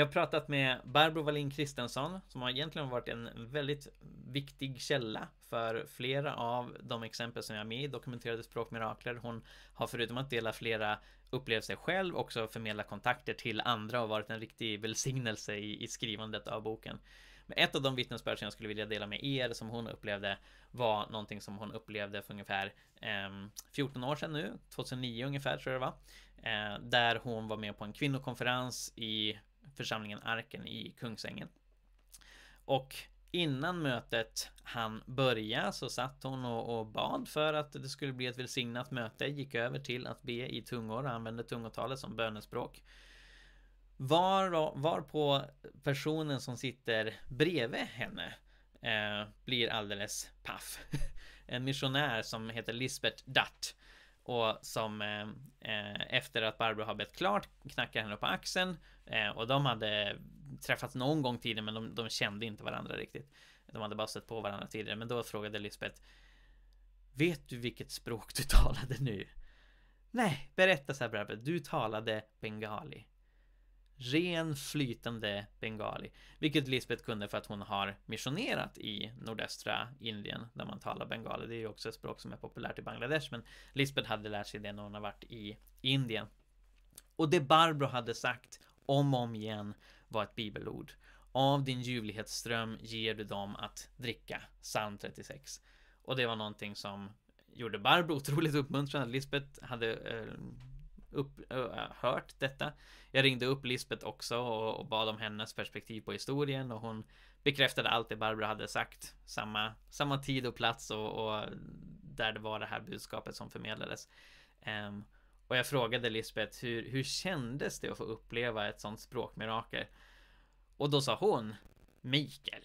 Jag har pratat med Barbro Wallin Kristensson som har egentligen varit en väldigt viktig källa för flera av de exempel som jag har med i Dokumenterade språkmirakler. Hon har förutom att dela flera upplevelser själv också förmedla kontakter till andra och varit en riktig välsignelse i, i skrivandet av boken. Men ett av de vittnesbörd som jag skulle vilja dela med er som hon upplevde var någonting som hon upplevde för ungefär eh, 14 år sedan nu, 2009 ungefär tror jag det var, eh, där hon var med på en kvinnokonferens i församlingen Arken i Kungsängen. Och innan mötet han börja så satt hon och, och, bad för att det skulle bli ett välsignat möte, gick över till att be i tungor och använde tungotalet som bönespråk. Var, var på personen som sitter bredvid henne eh, blir alldeles paff. en missionär som heter Lisbeth Dutt och som eh, eh, efter att Barbro har bett klart knackar henne på axeln Eh, och de hade träffats någon gång tidigare men de, de, kände inte varandra riktigt. De hade bara stött på varandra tidigare men då frågade Lisbeth Vet du vilket språk du talade nu? Nej, berätta så här Brabbe, du talade bengali. Ren flytande bengali, vilket Lisbeth kunde för att hon har missionerat i nordöstra Indien där man talar bengali. Det är ju också ett språk som är populärt i Bangladesh, men Lisbeth hade lärt sig det när hon har varit i Indien. Och det Barbro hade sagt om och om igen var ett bibelord. Av din ljuvlighetsström ger du dem att dricka. Psalm 36. Och det var någonting som gjorde Barbro otroligt uppmuntrande. Lisbet hade eh, upp, eh, hört detta. Jag ringde upp Lisbet också och, och, bad om hennes perspektiv på historien och hon bekräftade allt det Barbro hade sagt. Samma, samma tid och plats och, och där det var det här budskapet som förmedlades. Eh, och jag frågade Lisbeth hur, hur kändes det att få uppleva ett sånt språkmirakel? Och då sa hon Mikael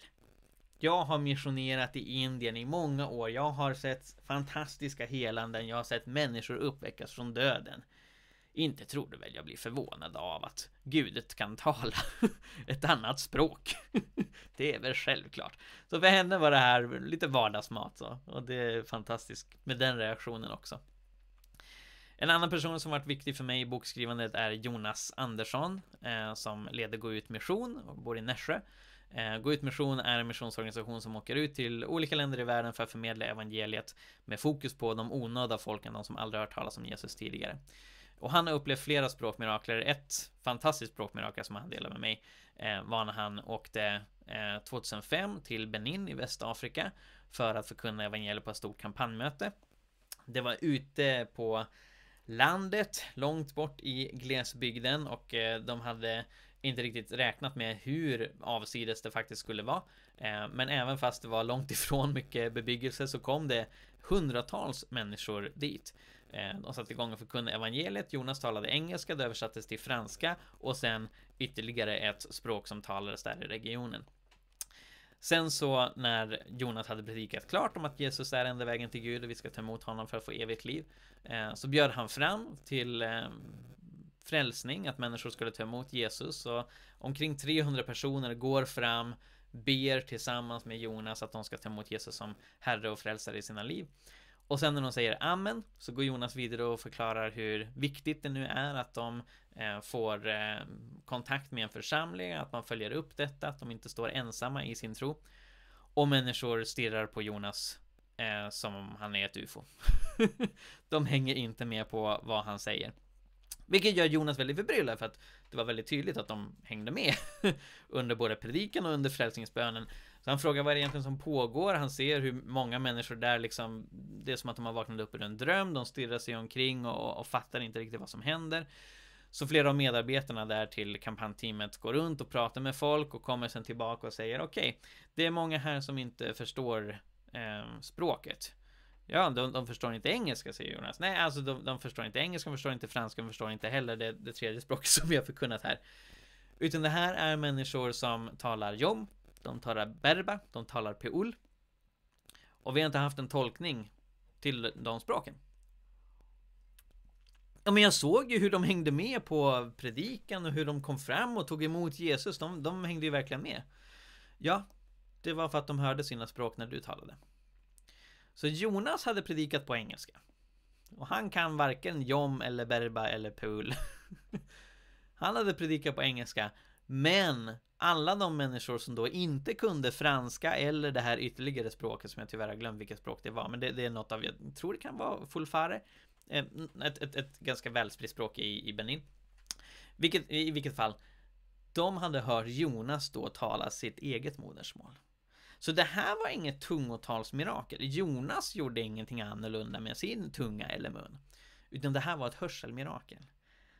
jag har missionerat i Indien i många år. Jag har sett fantastiska helanden. Jag har sett människor uppväckas från döden. Inte tror du väl jag blir förvånad av att gudet kan tala ett annat språk? det är väl självklart. Så för henne var det här lite vardagsmat så. Och det är fantastiskt med den reaktionen också. En annan person som varit viktig för mig i bokskrivandet är Jonas Andersson eh, som leder Gå ut mission och bor i Nässjö. Eh, Gå ut mission är en missionsorganisation som åker ut till olika länder i världen för att förmedla evangeliet med fokus på de onöda folken, de som aldrig hört talas om Jesus tidigare. Och han har upplevt flera språkmirakler. Ett fantastiskt språkmirakel som han delade med mig eh, var när han åkte 2005 eh, till Benin i Västafrika för att förkunna evangeliet på ett stort kampanjmöte. Det var ute på landet, långt bort i glesbygden och eh, de hade inte riktigt räknat med hur avsides det faktiskt skulle vara. Eh, men även fast det var långt ifrån mycket bebyggelse så kom det hundratals människor dit. Eh, de satte igång och förkunnade evangeliet, Jonas talade engelska, det översattes till franska och sen ytterligare ett språk som talades där i regionen. Sen så när Jonas hade predikat klart om att Jesus är enda vägen till Gud och vi ska ta emot honom för att få evigt liv eh, så bjöd han fram till eh, frälsning, att människor skulle ta emot Jesus. Och omkring 300 personer går fram, ber tillsammans med Jonas att de ska ta emot Jesus som Herre och Frälsare i sina liv. Och sen när de säger amen så går Jonas vidare och förklarar hur viktigt det nu är att de eh, får eh, kontakt med en församling, att man följer upp detta, att de inte står ensamma i sin tro. Och människor stirrar på Jonas eh, som om han är ett ufo. de hänger inte med på vad han säger. Vilket gör Jonas väldigt förbryllad för att det var väldigt tydligt att de hängde med under både predikan och under frälsningsbönen så han frågar vad det egentligen som pågår. Han ser hur många människor där liksom, det är som att de har vaknat upp ur en dröm. De stirrar sig omkring och, och fattar inte riktigt vad som händer. Så flera av medarbetarna där till kampanjteamet går runt och pratar med folk och kommer sen tillbaka och säger okej, okay, det är många här som inte förstår eh, språket. Ja, de, de, förstår inte engelska, säger Jonas. Nej, alltså de, de, förstår inte engelska, de förstår inte franska, de förstår inte heller det, det tredje språket som vi har förkunnat här. Utan det här är människor som talar jom, de talar berba, de talar peul. Och vi har inte haft en tolkning till de språken. Ja, men jag såg ju hur de hängde med på predikan och hur de kom fram och tog emot Jesus. De, de hängde ju verkligen med. Ja, det var för att de hörde sina språk när du talade. Så Jonas hade predikat på engelska. Och han kan varken jom eller berba eller pul. Han hade predikat på engelska. Men alla de människor som då inte kunde franska eller det här ytterligare språket som jag tyvärr har glömt vilket språk det var, men det, det är något av, jag tror det kan vara fulfare, eh, ett, ett, ett ganska välspritt språk i, i Benin. Vilket, I vilket fall, de hade hört Jonas då tala sitt eget modersmål. Så det här var inget tungotalsmirakel. Jonas gjorde ingenting annorlunda med sin tunga eller mun. Utan det här var ett hörselmirakel.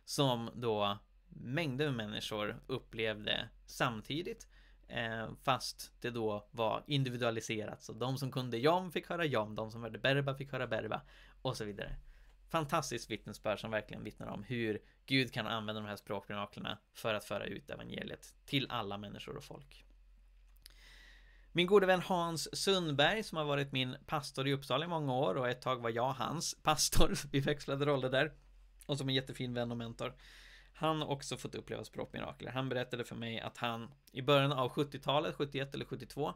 Som då mängder med människor upplevde samtidigt. Eh, fast det då var individualiserat, så de som kunde jam fick höra jam, de som hörde berba fick höra berba och så vidare. Fantastiskt vittnesbörd som verkligen vittnar om hur Gud kan använda de här språkmiraklerna för att föra ut evangeliet till alla människor och folk. Min gode vän Hans Sundberg som har varit min pastor i Uppsala i många år och ett tag var jag hans pastor, vi växlade roller där. Och som en jättefin vän och mentor han också fått uppleva språkmirakler. Han berättade för mig att han i början av 70-talet, 71 eller 72,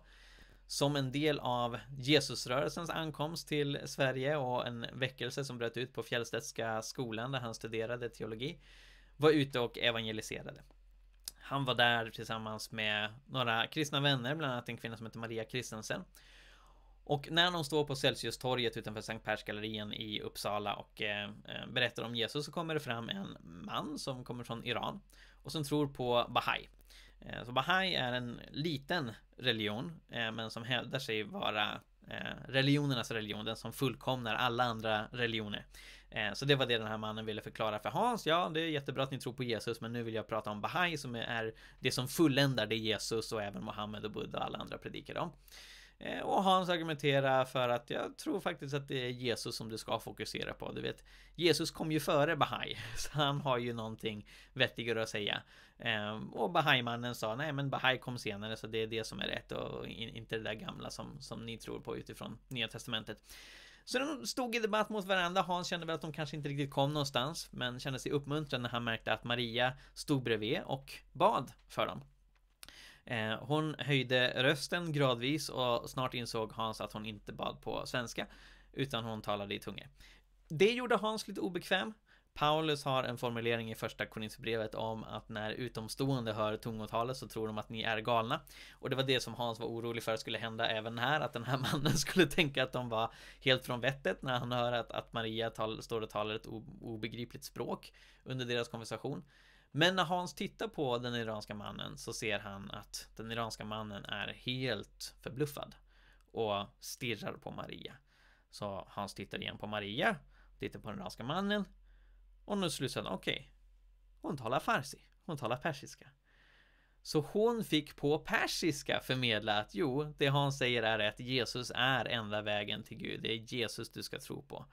som en del av Jesusrörelsens ankomst till Sverige och en väckelse som bröt ut på Fjällstedtska skolan där han studerade teologi, var ute och evangeliserade. Han var där tillsammans med några kristna vänner, bland annat en kvinna som heter Maria Kristensen. Och när de står på Celsiustorget utanför Sankt Persgallerian i Uppsala och eh, eh, berättar om Jesus så kommer det fram en man som kommer från Iran och som tror på Bahai. Eh, så Bahai är en liten religion, eh, men som hävdar sig vara eh, religionernas religion, den som fullkomnar alla andra religioner. Eh, så det var det den här mannen ville förklara för Hans. Ja, det är jättebra att ni tror på Jesus, men nu vill jag prata om Bahai som är det som fulländar det Jesus och även Mohammed och Buddha och alla andra predikar om. Eh, och Hans argumenterar för att jag tror faktiskt att det är Jesus som du ska fokusera på. Du vet, Jesus kom ju före Bahai, så han har ju någonting vettigare att säga. Ehm, och Bahai-mannen sa, nej men Bahai kom senare, så det är det som är rätt och inte det där gamla som, som ni tror på utifrån Nya Testamentet. Så de stod i debatt mot varandra. Hans kände väl att de kanske inte riktigt kom någonstans, men kände sig uppmuntrad när han märkte att Maria stod bredvid och bad för dem. Eh, hon höjde rösten gradvis och snart insåg Hans att hon inte bad på svenska, utan hon talade i tunga. Det gjorde Hans lite obekväm. Paulus har en formulering i första Korinthierbrevet om att när utomstående hör tungotalet så tror de att ni är galna. Och det var det som Hans var orolig för skulle hända även här, att den här mannen skulle tänka att de var helt från vettet när han hör att, att Maria tal, står och talar ett obegripligt språk under deras konversation. Men när Hans tittar på den iranska mannen så ser han att den iranska mannen är helt förbluffad och stirrar på Maria. Så Hans tittar igen på Maria, tittar på den iranska mannen och nu slutar han, okej, okay, hon talar farsi, hon talar persiska. Så hon fick på persiska förmedla att jo, det han säger är att Jesus är enda vägen till Gud. Det är Jesus du ska tro på.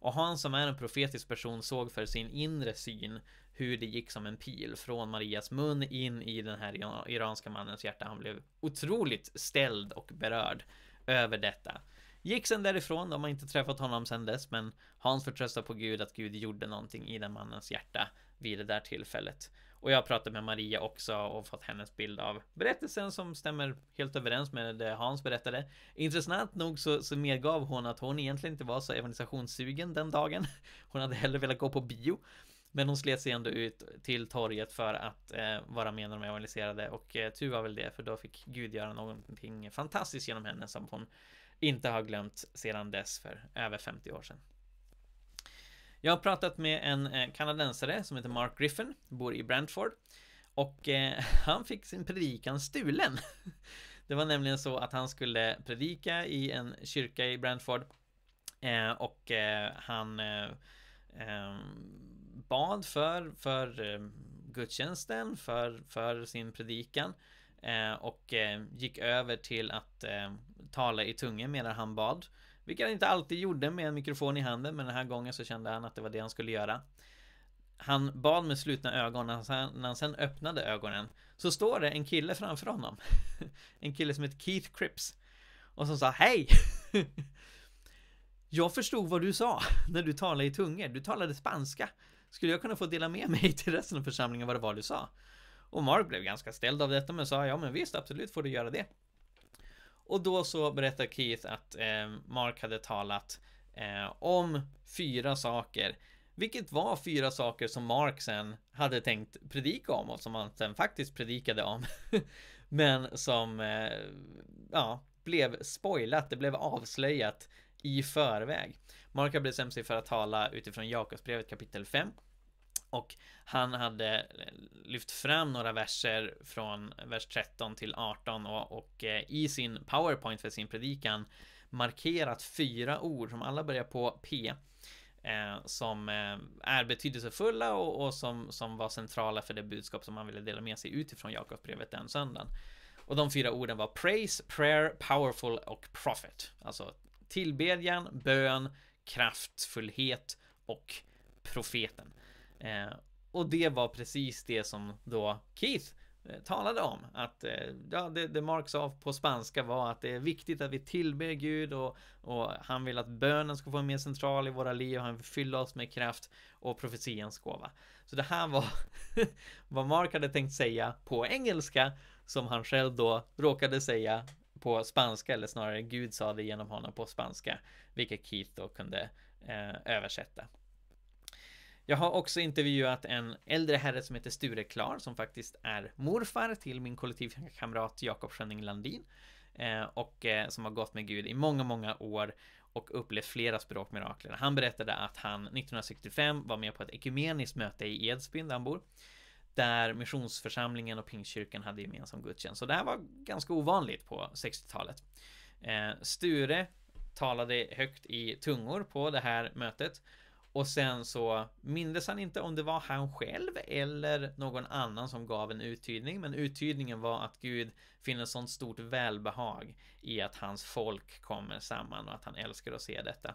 Och han som är en profetisk person såg för sin inre syn hur det gick som en pil från Marias mun in i den här iranska mannens hjärta. Han blev otroligt ställd och berörd över detta. Gick sen därifrån, de har inte träffat honom sen dess, men Hans förtröstar på Gud att Gud gjorde någonting i den mannens hjärta vid det där tillfället. Och jag har pratat med Maria också och fått hennes bild av berättelsen som stämmer helt överens med det Hans berättade. Intressant nog så, så medgav hon att hon egentligen inte var så evangelisationssugen den dagen. Hon hade hellre velat gå på bio. Men hon slet sig ändå ut till torget för att eh, vara med när de evangeliserade och eh, tur var väl det för då fick Gud göra någonting fantastiskt genom henne som hon inte har glömt sedan dess för över 50 år sedan. Jag har pratat med en eh, kanadensare som heter Mark Griffin, bor i Brantford. Och eh, han fick sin predikan stulen. Det var nämligen så att han skulle predika i en kyrka i Brantford. Eh, och han bad för, för gudstjänsten, för, för sin predikan. och gick över till att tala i tunga medan han bad. Vilket han inte alltid gjorde med en mikrofon i handen, men den här gången så kände han att det var det han skulle göra. Han bad med slutna ögon, när han sen öppnade ögonen så står det en kille framför honom. En kille som heter Keith Cripps. Och som sa hej! Jag förstod vad du sa när du talade i tungor, du talade spanska. Skulle jag kunna få dela med mig till resten av församlingen vad det var du sa? Och Mark blev ganska ställd av detta men sa ja men visst absolut får du göra det. Och då så berättar Keith att eh, Mark hade talat eh, om fyra saker. Vilket var fyra saker som Mark sen hade tänkt predika om och som han sen faktiskt predikade om. Men som, eh, ja, blev spoilat, det blev avslöjat i förväg. Mark har bestämt sig för att tala utifrån Jakobsbrevet kapitel 5 och han hade eh, lyft fram några verser från vers 13 till 18 och, och eh, i sin powerpoint för sin predikan markerat fyra ord som alla börjar på P. Eh, som är betydelsefulla och, och, som, som var centrala för det budskap som man ville dela med sig utifrån Jakobsbrevet den söndagen. Och de fyra orden var praise, prayer, powerful och profit. Alltså tillbedjan, bön, kraftfullhet och profeten. Eh, och det var precis det som då Keith eh, talade om att eh, ja, det, det Mark sa på spanska var att det är viktigt att vi tillber Gud och, och han vill att bönen ska få en mer central i våra liv. och Han vill fylla oss med kraft och profetians gåva. Så det här var vad Mark hade tänkt säga på engelska som han själv då råkade säga på spanska eller snarare Gud sa det genom honom på spanska, vilket Keith då kunde eh, översätta. Jag har också intervjuat en äldre herre som heter Sture Klar som faktiskt är morfar till min kollektivkamrat Jakob Schönning Landin eh, och eh, som har gått med Gud i många, många år och upplevt flera språkmirakler. Han berättade att han 1965 var med på ett ekumeniskt möte i Edsbyn där han bor där missionsförsamlingen och pingstkyrkan hade gemensam gudstjänst. Så det här var ganska ovanligt på 60-talet. Eh, Sture talade högt i tungor på det här mötet och sen så mindes han inte om det var han själv eller någon annan som gav en uttydning, men uttydningen var att Gud finner sånt stort välbehag i att hans folk kommer samman och att han älskar att se detta.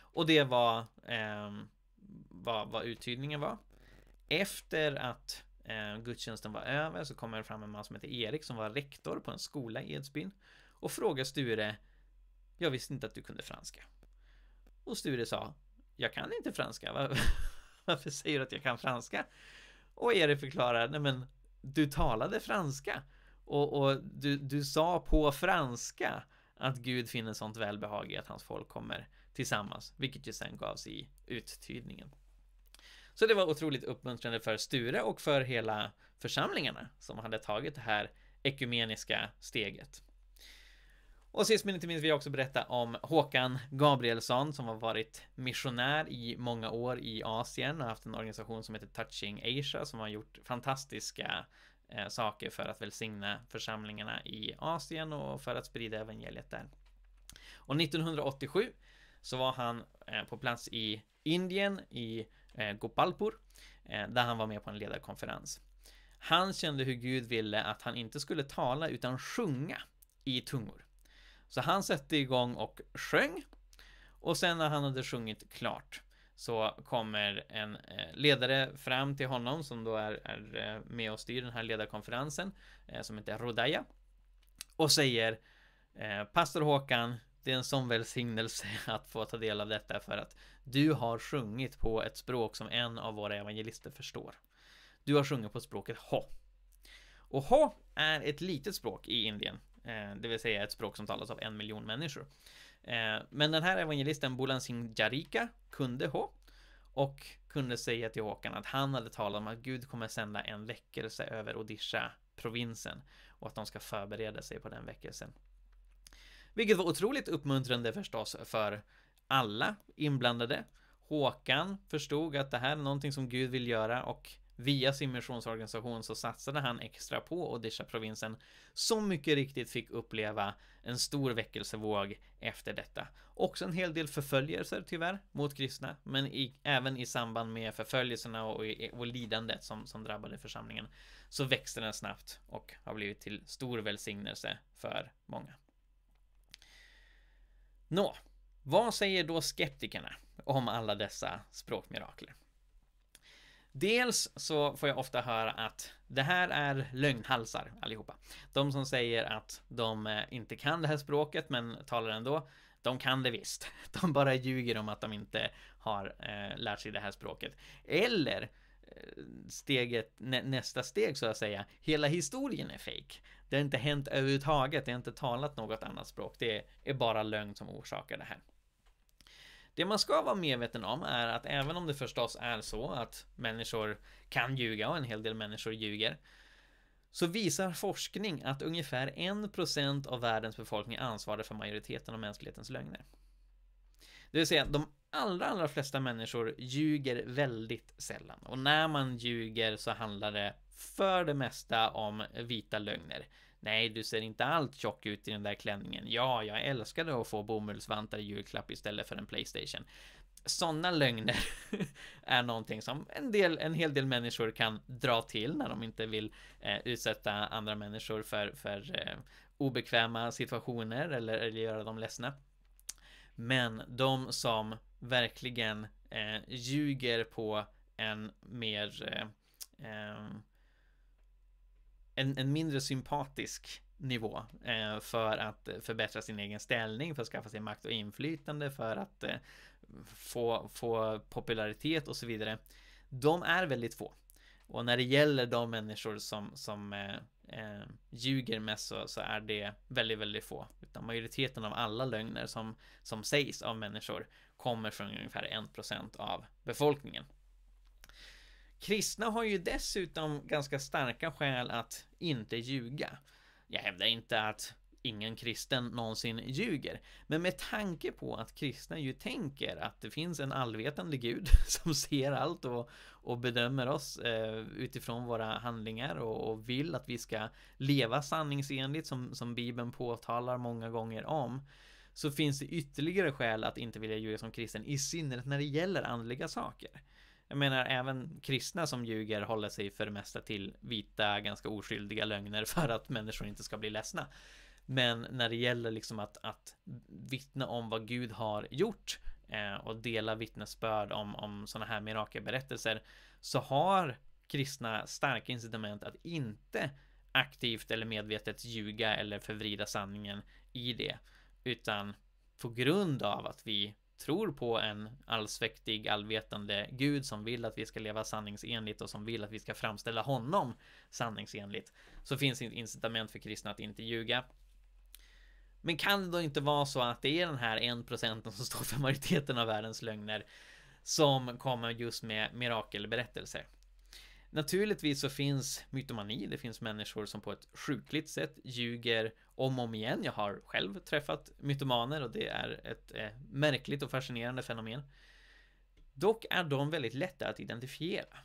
Och det var eh, vad, vad uttydningen var. Efter att eh, gudstjänsten var över så kommer det fram en man som heter Erik som var rektor på en skola i Edsbyn och frågar Sture Jag visste inte att du kunde franska. Och Sture sa jag kan inte franska. varför säger du att jag kan franska? Och Erik förklarar, nej men du talade franska och, och du, du sa på franska att Gud finner sånt välbehag i att hans folk kommer tillsammans, vilket ju sen gavs i uttydningen. Så det var otroligt uppmuntrande för Sture och för hela församlingarna som hade tagit det här ekumeniska steget. Och sist men inte minst vill jag också berätta om Håkan Gabrielsson som har varit missionär i många år i Asien och haft en organisation som heter Touching Asia som har gjort fantastiska eh, saker för att välsigna församlingarna i Asien och för att sprida evangeliet där. Och 1987 så var han eh, på plats i Indien i eh, Gopalpur eh, där han var med på en ledarkonferens. Han kände hur Gud ville att han inte skulle tala utan sjunga i tungor. Så han satte igång och sjöng. Och sen när han hade sjungit klart så kommer en eh, ledare fram till honom som då är, är eh, med och styr den här ledarkonferensen eh, som heter Rodaya och säger Pastor Håkan, det är en sån välsignelse att få ta del av detta för att du har sjungit på ett språk som en av våra evangelister förstår. Du har sjungit på språket Ho. Och Ho är ett litet språk i Indien. Eh, det vill säga ett språk som talas av en miljon människor. Eh, men den här evangelisten Bolan Jarika kunde ha och kunde säga till Håkan att han hade talat om att Gud kommer sända en väckelse över Odisha provinsen och att de ska förbereda sig på den väckelsen. Vilket var otroligt uppmuntrande förstås för alla inblandade. Håkan förstod att det här är någonting som Gud vill göra och Via sin missionsorganisation så satsade han extra på Odisha-provinsen som mycket riktigt fick uppleva en stor väckelsevåg efter detta. Också en hel del förföljelser tyvärr mot kristna, men i, även i samband med förföljelserna och, och lidandet som, som drabbade församlingen så växte den snabbt och har blivit till stor välsignelse för många. Nå, vad säger då skeptikerna om alla dessa språkmirakler? Dels så får jag ofta höra att det här är lögnhalsar allihopa. De som säger att de eh, inte kan det här språket men talar ändå. De kan det visst. De bara ljuger om att de inte har eh, lärt sig det här språket. Eller eh, steget, nästa steg så att säga, hela historien är fejk. Det har inte hänt överhuvudtaget, det har inte talat något annat språk, det är bara lögn som orsakar det här. Det man ska vara medveten om är att även om det förstås är så att människor kan ljuga och en hel del människor ljuger så visar forskning att ungefär 1% av världens befolkning ansvarar för majoriteten av mänsklighetens lögner. Det vill säga, de allra, allra flesta människor ljuger väldigt sällan och när man ljuger så handlar det för det mesta om vita lögner. Nej, du ser inte allt tjock ut i den där klänningen. Ja, jag älskade att få bomullsvantar i julklapp istället för en Playstation. Sådana lögner är någonting som en, del, en hel del människor kan dra till när de inte vill eh, utsätta andra människor för, för eh, obekväma situationer eller, eller göra dem ledsna. Men de som verkligen eh, ljuger på en mer eh, eh en, en mindre sympatisk nivå eh, för att eh, förbättra sin egen ställning, för att skaffa sig makt och inflytande, för att eh, få, få popularitet och så vidare. De är väldigt få. Och när det gäller de människor som, som eh, eh ljuger mest så, så, är det väldigt, väldigt få. Utan majoriteten av alla lögner som, som sägs av människor kommer från ungefär 1% av befolkningen. Kristna har ju dessutom ganska starka skäl att inte ljuga. Jag hävdar inte att ingen kristen någonsin ljuger. Men med tanke på att kristna ju tänker att det finns en allvetande gud som ser allt och, och bedömer oss eh, utifrån våra handlingar och, och, vill att vi ska leva sanningsenligt som, som Bibeln påtalar många gånger om så finns det ytterligare skäl att inte vilja ljuga som kristen i synnerhet när det gäller andliga saker. Jag menar även kristna som ljuger håller sig för det mesta till vita, ganska oskyldiga lögner för att människor inte ska bli ledsna. Men när det gäller liksom att, att vittna om vad Gud har gjort eh, och dela vittnesbörd om, om sådana här mirakelberättelser så har kristna starka incitament att inte aktivt eller medvetet ljuga eller förvrida sanningen i det utan på grund av att vi tror på en allsväktig, allvetande gud som vill att vi ska leva sanningsenligt och som vill att vi ska framställa honom sanningsenligt så finns inte incitament för kristna att inte ljuga. Men kan det då inte vara så att det är den här 1% som står för majoriteten av världens lögner som kommer just med mirakelberättelser? Naturligtvis så finns mytomani, det finns människor som på ett sjukligt sätt ljuger om och om igen. Jag har själv träffat mytomaner och det är ett eh, märkligt och fascinerande fenomen. Dock är de väldigt lätta att identifiera.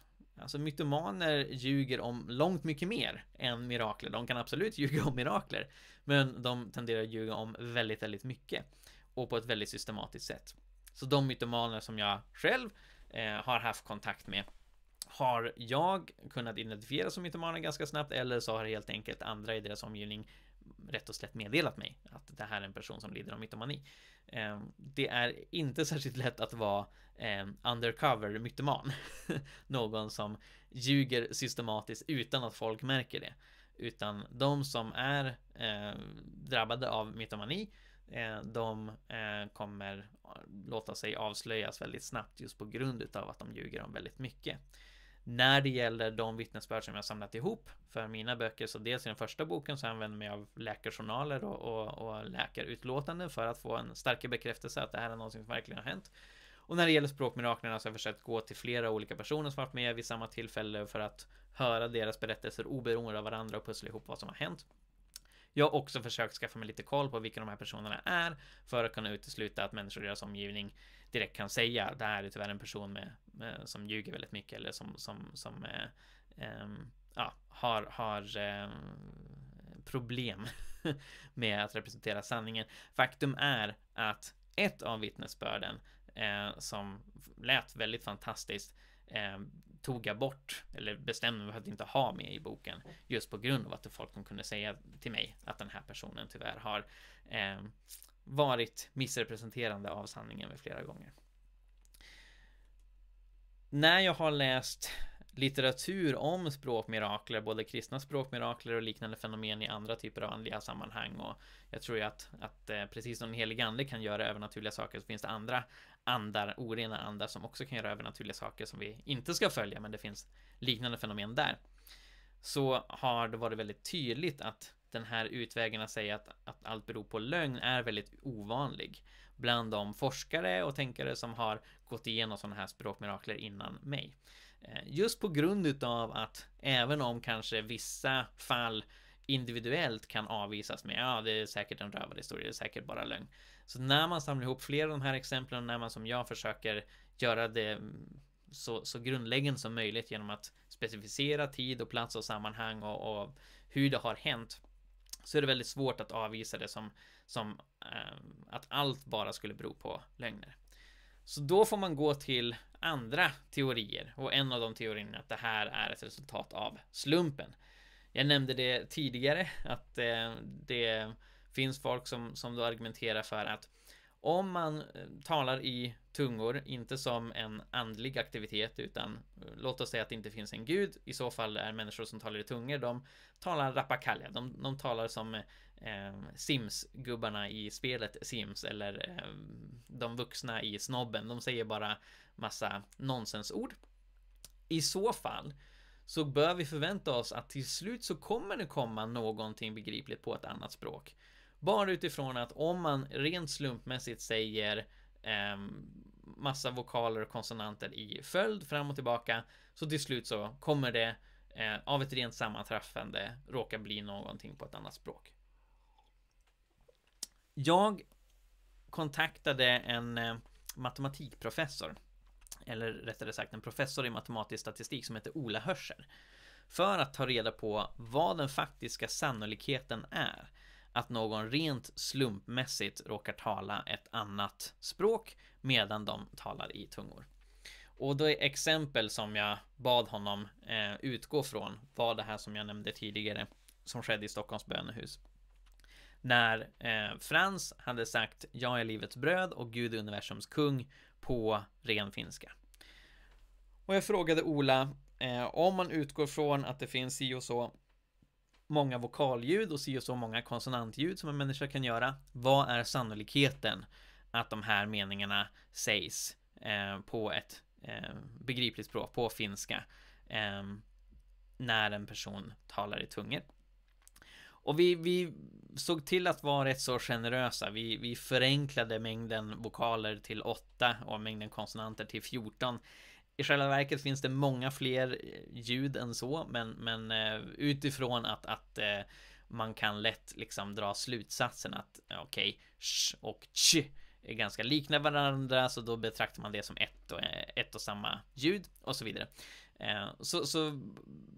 Alltså mytomaner ljuger om långt mycket mer än mirakler. De kan absolut ljuga om mirakler, men de tenderar att ljuga om väldigt, väldigt mycket och på ett väldigt systematiskt sätt. Så de mytomaner som jag själv eh, har haft kontakt med har jag kunnat identifiera som mytomaner ganska snabbt eller så har helt enkelt andra i deras omgivning rätt och slätt meddelat mig att det här är en person som lider av mytomani. Ehm, det är inte särskilt lätt att vara ehm, undercover mytoman. Någon som ljuger systematiskt utan att folk märker det. Utan de som är ehm, drabbade av mytomani eh, de eh, kommer låta sig avslöjas väldigt snabbt just på grund utav att de ljuger om väldigt mycket. När det gäller de vittnesbörd som jag samlat ihop för mina böcker, så dels i den första boken så använder jag läkarjournaler och, och, och läkarutlåtanden för att få en starkare bekräftelse att det här är någonting som verkligen har hänt. Och när det gäller språkmiraklerna så har jag försökt gå till flera olika personer som varit med vid samma tillfälle för att höra deras berättelser oberoende av varandra och pussla ihop vad som har hänt. Jag har också försökt skaffa mig lite koll på vilka de här personerna är för att kunna utesluta att människor i deras omgivning direkt kan säga det här är tyvärr en person med, med som ljuger väldigt mycket eller som, som, som eh, ehm, ja, har, har eh, problem med att representera sanningen. Faktum är att ett av vittnesbörden eh, som lät väldigt fantastiskt eh, tog jag bort eller bestämde mig för att inte ha med i boken just på grund av att det folk kunde säga till mig att den här personen tyvärr har eh, varit missrepresenterande av sanningen vid flera gånger. När jag har läst litteratur om språkmirakler, både kristna språkmirakler och liknande fenomen i andra typer av andliga sammanhang. Och jag tror ju att, att eh, precis som den helige ande kan göra övernaturliga saker så finns det andra andar, orena andar som också kan göra övernaturliga saker som vi inte ska följa, men det finns liknande fenomen där. Så har det varit väldigt tydligt att den här utvägen att säga att, att allt beror på lögn är väldigt ovanlig bland de forskare och tänkare som har gått igenom sådana här språkmirakler innan mig. Eh, just på grund utav att även om kanske vissa fall individuellt kan avvisas med ja, det är säkert en rövarhistoria, det är säkert bara lögn. Så när man samlar ihop flera av de här exemplen, när man som jag försöker göra det mm, så, så grundläggande som möjligt genom att specificera tid och plats och sammanhang och, och hur det har hänt så är det väldigt svårt att avvisa det som, som eh, att allt bara skulle bero på lögner. Så då får man gå till andra teorier och en av de teorierna är att det här är ett resultat av slumpen. Jag nämnde det tidigare att eh, det finns folk som, som då argumenterar för att om man eh, talar i tungor, inte som en andlig aktivitet, utan eh, låt oss säga att det inte finns en gud. I så fall är människor som talar i tungor, de talar rappakalja. De, de talar som eh, Sims-gubbarna i spelet Sims, eller eh, de vuxna i Snobben. De säger bara massa nonsensord. I så fall så bör vi förvänta oss att till slut så kommer det komma någonting begripligt på ett annat språk. Bara utifrån att om man rent slumpmässigt säger eh, massa vokaler och konsonanter i följd fram och tillbaka så till slut så kommer det eh, av ett rent sammanträffande råka bli någonting på ett annat språk. Jag kontaktade en eh, matematikprofessor eller rättare sagt en professor i matematisk statistik som heter Ola Hörscher för att ta reda på vad den faktiska sannolikheten är att någon rent slumpmässigt råkar tala ett annat språk medan de talar i tungor. Och det exempel som jag bad honom eh, utgå från var det här som jag nämnde tidigare som skedde i Stockholms bönehus. När eh, Frans hade sagt Jag är livets bröd och Gud är universums kung på ren finska. Och jag frågade Ola eh, om man utgår från att det finns si och så många vokalljud och si och så många konsonantljud som en människa kan göra. Vad är sannolikheten att de här meningarna sägs eh, på ett eh, begripligt språk, på finska, eh, när en person talar i tungor? Och vi, vi såg till att vara rätt så generösa. Vi, vi förenklade mängden vokaler till 8 och mängden konsonanter till 14 i själva verket finns det många fler eh, ljud än så, men, men eh, utifrån att, att eh, man kan lätt liksom dra slutsatsen att okej, okay, sh och ch är ganska likna varandra, så då betraktar man det som ett och, ett och samma ljud och så vidare. Så, så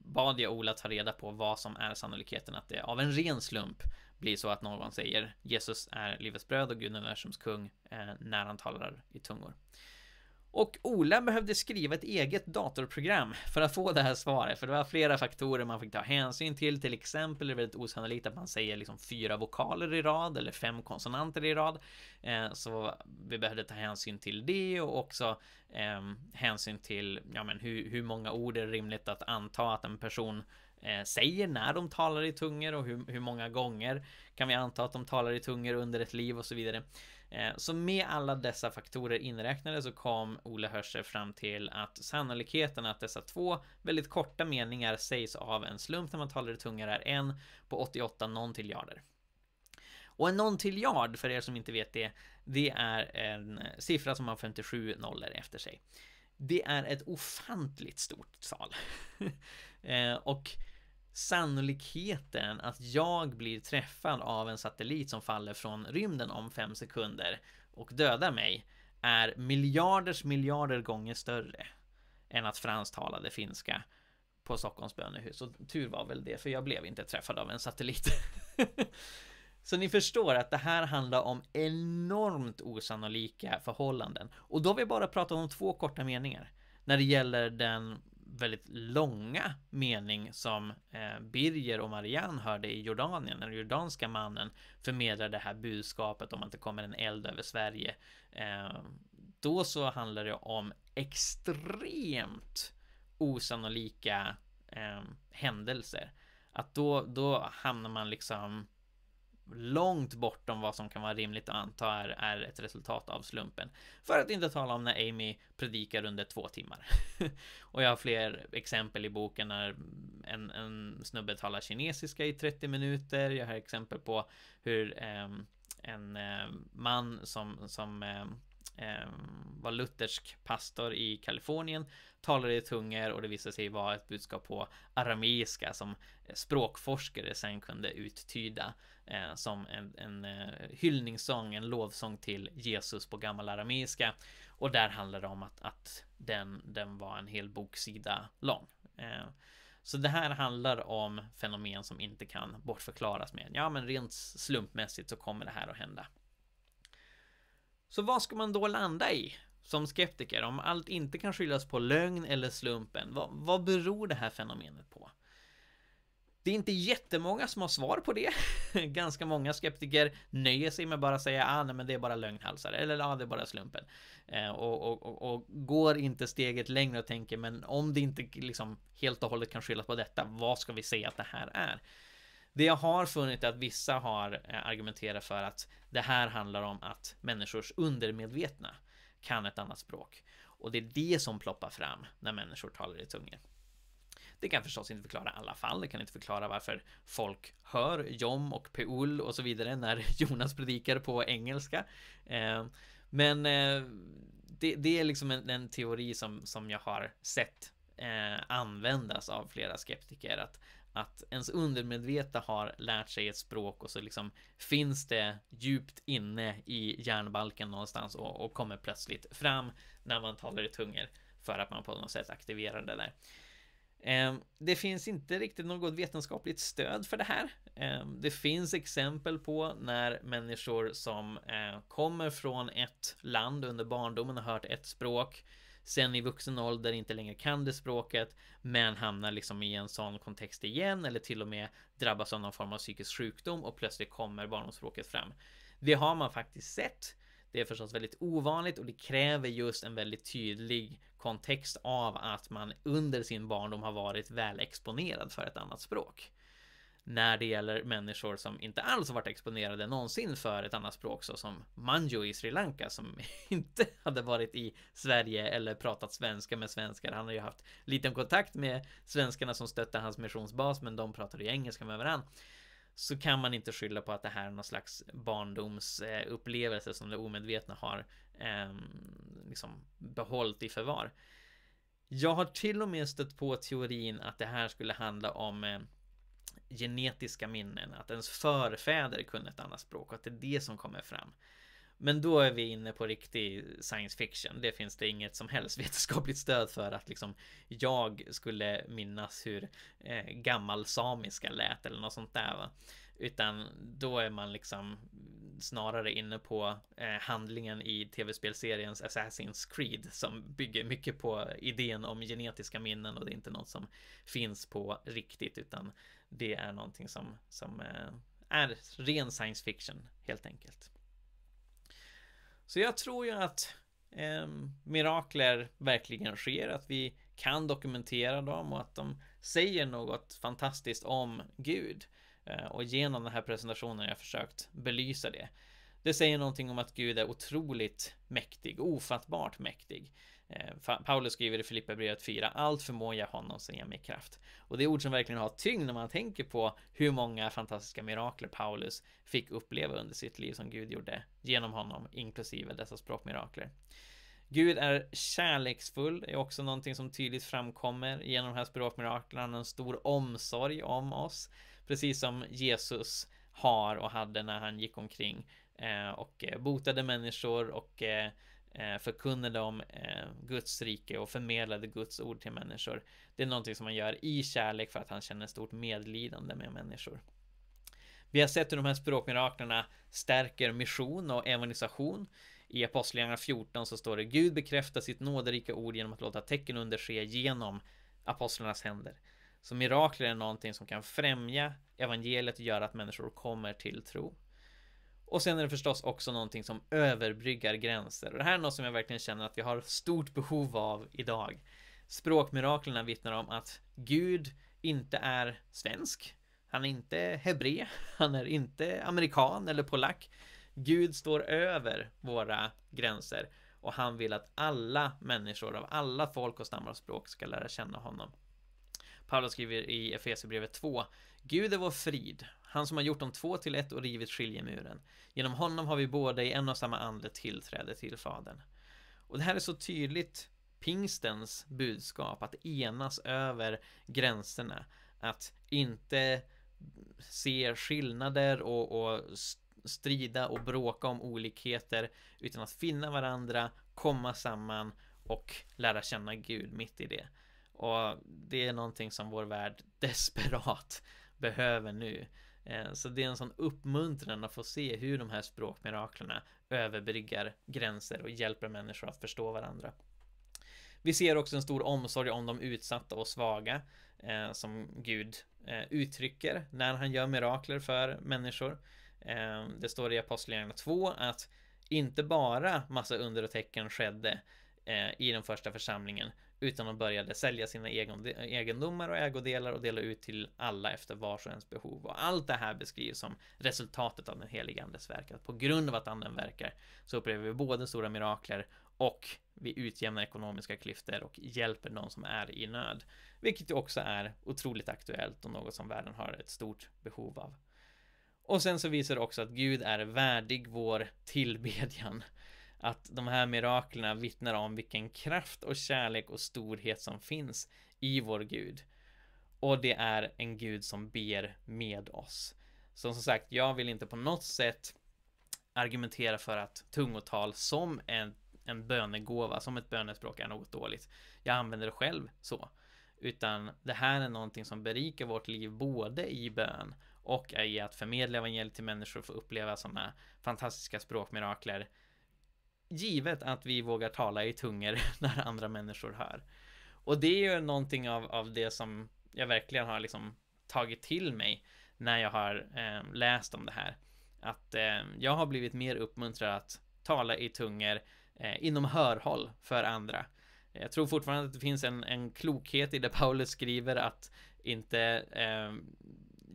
bad jag Ola ta reda på vad som är sannolikheten att det av en ren slump blir så att någon säger Jesus är livets bröd och Gud universums kung när han talar i tungor. Och Ola behövde skriva ett eget datorprogram för att få det här svaret, för det var flera faktorer man fick ta hänsyn till, till exempel är det väldigt osannolikt att man säger liksom fyra vokaler i rad eller fem konsonanter i rad. Eh, så vi behövde ta hänsyn till det och också ehm, hänsyn till ja, men hur, hur många ord är det rimligt att anta att en person eh, säger när de talar i tungor och hur, hur många gånger kan vi anta att de talar i tungor under ett liv och så vidare. Eh, så med alla dessa faktorer inräknade så kom Ole Hörsel fram till att sannolikheten att dessa två väldigt korta meningar sägs av en slump när man talar i tunga är en på 88 nontiljarder. Och en nontiljard, för er som inte vet det, det är en siffra som har 57 nollor efter sig. Det är ett ofantligt stort tal. Eh, och sannolikheten att jag blir träffad av en satellit som faller från rymden om fem sekunder och dödar mig är miljarders miljarder gånger större än att fransktalade finska på Stockholms bönehus. Och tur var väl det, för jag blev inte träffad av en satellit. Så ni förstår att det här handlar om enormt osannolika förhållanden. Och då har vi bara pratat om två korta meningar när det gäller den väldigt långa mening som eh, Birger och Marianne hörde i Jordanien, när den jordanska mannen förmedlar det här budskapet om att det kommer en eld över Sverige. Eh, då så handlar det om extremt osannolika eh, händelser. Att då, då hamnar man liksom långt bortom vad som kan vara rimligt att anta är, är ett resultat av slumpen. För att inte tala om när Amy predikar under två timmar. och jag har fler exempel i boken när en, en snubbe talar kinesiska i 30 minuter. Jag har exempel på hur eh, en eh, man som, som eh, var luthersk pastor i Kalifornien, talade i tungor och det visade sig vara ett budskap på arameiska som språkforskare sen kunde uttyda eh, som en, en eh, hyllningssång, en lovsång till Jesus på gammal arameiska. Och där handlar det om att, att den, den var en hel boksida lång. Eh, så det här handlar om fenomen som inte kan bortförklaras med, ja men rent slumpmässigt så kommer det här att hända. Så vad ska man då landa i som skeptiker? Om allt inte kan skyllas på lögn eller slumpen, vad, vad beror det här fenomenet på? Det är inte jättemånga som har svar på det. Ganska många skeptiker nöjer sig med bara säga ah, nej, men det är bara lögnhalsare eller ah, det är bara slumpen. Eh, och, och, och, och, går inte steget längre och tänker men om det inte liksom helt och hållet kan skyllas på detta, vad ska vi säga att det här är? Det jag har funnit är att vissa har eh, argumenterat för att det här handlar om att människors undermedvetna kan ett annat språk. Och det är det som ploppar fram när människor talar i tungor. Det kan förstås inte förklara alla fall. Det kan inte förklara varför folk hör Jom och Peul och så vidare när Jonas predikar på engelska. Eh, men eh, det, det är liksom en, en, teori som, som jag har sett eh, användas av flera skeptiker. Att, att ens undermedvetna har lärt sig ett språk och så liksom finns det djupt inne i hjärnbalken någonstans och, och kommer plötsligt fram när man talar i tungor för att man på något sätt aktiverar det där. Ehm, det finns inte riktigt något vetenskapligt stöd för det här. Ehm, det finns exempel på när människor som eh, kommer från ett land under barndomen har hört ett språk sen i vuxen ålder inte längre kan det språket men hamnar liksom i en sån kontext igen eller till och med drabbas av någon form av psykisk sjukdom och plötsligt kommer barndomsspråket fram. Det har man faktiskt sett. Det är förstås väldigt ovanligt och det kräver just en väldigt tydlig kontext av att man under sin barndom har varit väl exponerad för ett annat språk. När det gäller människor som inte alls varit exponerade någonsin för ett annat språk så som manjo i Sri Lanka som inte hade varit i Sverige eller pratat svenska med svenskar. Han har ju haft liten kontakt med svenskarna som stötte hans missionsbas men de pratade ju engelska med varandra så kan man inte skylla på att det här är någon slags barndomsupplevelse som det omedvetna har eh, liksom behållit i förvar. Jag har till och med stött på teorin att det här skulle handla om eh, genetiska minnen, att ens förfäder kunde ett annat språk och att det är det som kommer fram. Men då är vi inne på riktig science fiction. Det finns det inget som helst vetenskapligt stöd för att liksom jag skulle minnas hur eh, gammal samiska lät eller något sånt där. Va? Utan då är man liksom snarare inne på eh, handlingen i tv-spelseriens Assassin's Creed som bygger mycket på idén om genetiska minnen och det är inte något som finns på riktigt utan det är någonting som, som eh, är ren science fiction helt enkelt. Så jag tror ju att eh, mirakler verkligen sker, att vi kan dokumentera dem och att de säger något fantastiskt om Gud. Eh, och genom den här presentationen har jag försökt belysa det. Det säger någonting om att Gud är otroligt mäktig, ofattbart mäktig. Eh, Paulus skriver i Filipperbrevet 4 Allt förmår jag honom som ger mig kraft. Och det är ord som verkligen har tyngd när man tänker på hur många fantastiska mirakler Paulus fick uppleva under sitt liv som Gud gjorde genom honom, inklusive dessa språkmirakler. Gud är kärleksfull, är också någonting som tydligt framkommer genom de här språkmiraklerna, en stor omsorg om oss, precis som Jesus har och hade när han gick omkring eh, och eh, botade människor och Eh, förkunnade om eh, Guds rike och förmedlade Guds ord till människor. Det är någonting som han gör i kärlek för att han känner stort medlidande med människor. Vi har sett hur de här språkmiraklerna stärker mission och evangelisation. I Apostlagärningarna 14 så står det Gud bekräftar sitt nåderika ord genom att låta tecken under ske genom apostlarnas händer. Så mirakler är någonting som kan främja evangeliet och göra att människor kommer till tro. Och sen är det förstås också någonting som överbryggar gränser. Och det här är något som jag verkligen känner att vi har stort behov av idag. Språkmiraklerna vittnar om att Gud inte är svensk. Han är inte hebré, Han är inte amerikan eller polack. Gud står över våra gränser och han vill att alla människor av alla folk och stammar och språk ska lära känna honom. Paulus skriver i Efesierbrevet 2 Gud är vår frid han som har gjort dem två till ett och rivit skiljemuren. Genom honom har vi båda i en och samma ande tillträde till Fadern. Och det här är så tydligt pingstens budskap, att enas över gränserna, att inte se skillnader och, och strida och bråka om olikheter, utan att finna varandra, komma samman och lära känna Gud mitt i det. Och det är någonting som vår värld desperat behöver nu. Eh, så det är en sån uppmuntran att få se hur de här språkmiraklerna överbryggar gränser och hjälper människor att förstå varandra. Vi ser också en stor omsorg om de utsatta och svaga eh, som Gud eh, uttrycker när han gör mirakler för människor. Eh, det står i Apostlagärningarna 2 att inte bara massa under och tecken skedde eh, i den första församlingen utan de började sälja sina egendomar och ägodelar och dela ut till alla efter vars och ens behov. Och allt det här beskrivs som resultatet av den helige andes verk. Att på grund av att anden verkar så upplever vi både stora mirakler och vi utjämnar ekonomiska klyftor och hjälper någon som är i nöd. Vilket också är otroligt aktuellt och något som världen har ett stort behov av. Och sen så visar det också att Gud är värdig vår tillbedjan att de här miraklerna vittnar om vilken kraft och kärlek och storhet som finns i vår Gud. Och det är en Gud som ber med oss. Så som sagt, jag vill inte på något sätt argumentera för att tungotal som en, en bönegåva, som ett bönespråk är något dåligt. Jag använder det själv så. Utan det här är någonting som berikar vårt liv både i bön och i att förmedla evangeliet till människor och få uppleva sådana fantastiska språkmirakler givet att vi vågar tala i tungor när andra människor hör. Och det är ju någonting av, av det som jag verkligen har liksom tagit till mig när jag har eh, läst om det här. Att eh, jag har blivit mer uppmuntrad att tala i tungor eh, inom hörhåll för andra. Jag tror fortfarande att det finns en, en klokhet i det Paulus skriver att inte ehm,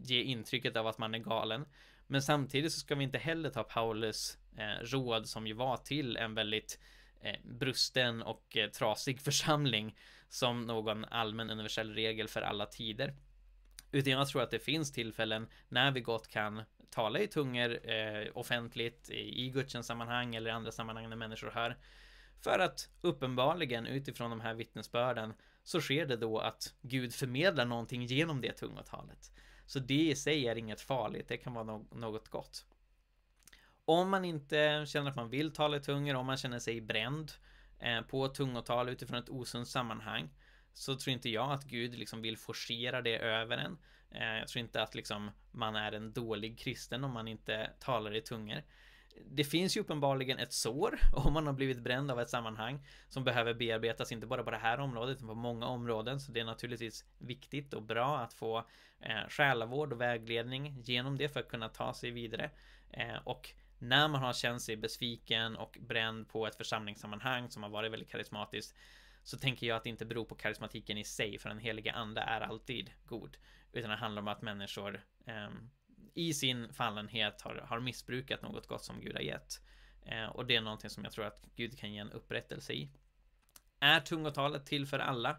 ge intrycket av att man är galen. Men samtidigt så ska vi inte heller ta Paulus Eh, råd som ju var till en väldigt eh, brusten och eh, trasig församling som någon allmän universell regel för alla tider. Utan jag tror att det finns tillfällen när vi gott kan tala i tungor eh, offentligt i gudstjänstsammanhang eller i andra sammanhang när människor hör. För att uppenbarligen utifrån de här vittnesbörden så sker det då att Gud förmedlar någonting genom det tungotalet. Så det i sig är inget farligt, det kan vara no något gott om man inte känner att man vill tala i tungor, om man känner sig bränd eh, på tungotal utifrån ett osunt sammanhang, så tror inte jag att Gud liksom vill forcera det över en. Eh, jag tror inte att liksom man är en dålig kristen om man inte talar i tungor. Det finns ju uppenbarligen ett sår om man har blivit bränd av ett sammanhang som behöver bearbetas, inte bara på det här området utan på många områden. Så det är naturligtvis viktigt och bra att få eh, själavård och vägledning genom det för att kunna ta sig vidare. Eh, och när man har känt sig besviken och bränd på ett församlingssammanhang som har varit väldigt karismatiskt så tänker jag att det inte beror på karismatiken i sig, för den heliga ande är alltid god, utan det handlar om att människor eh, i sin fallenhet har, har missbrukat något gott som Gud har gett. Eh, och det är någonting som jag tror att Gud kan ge en upprättelse i. Är tungotalet till för alla?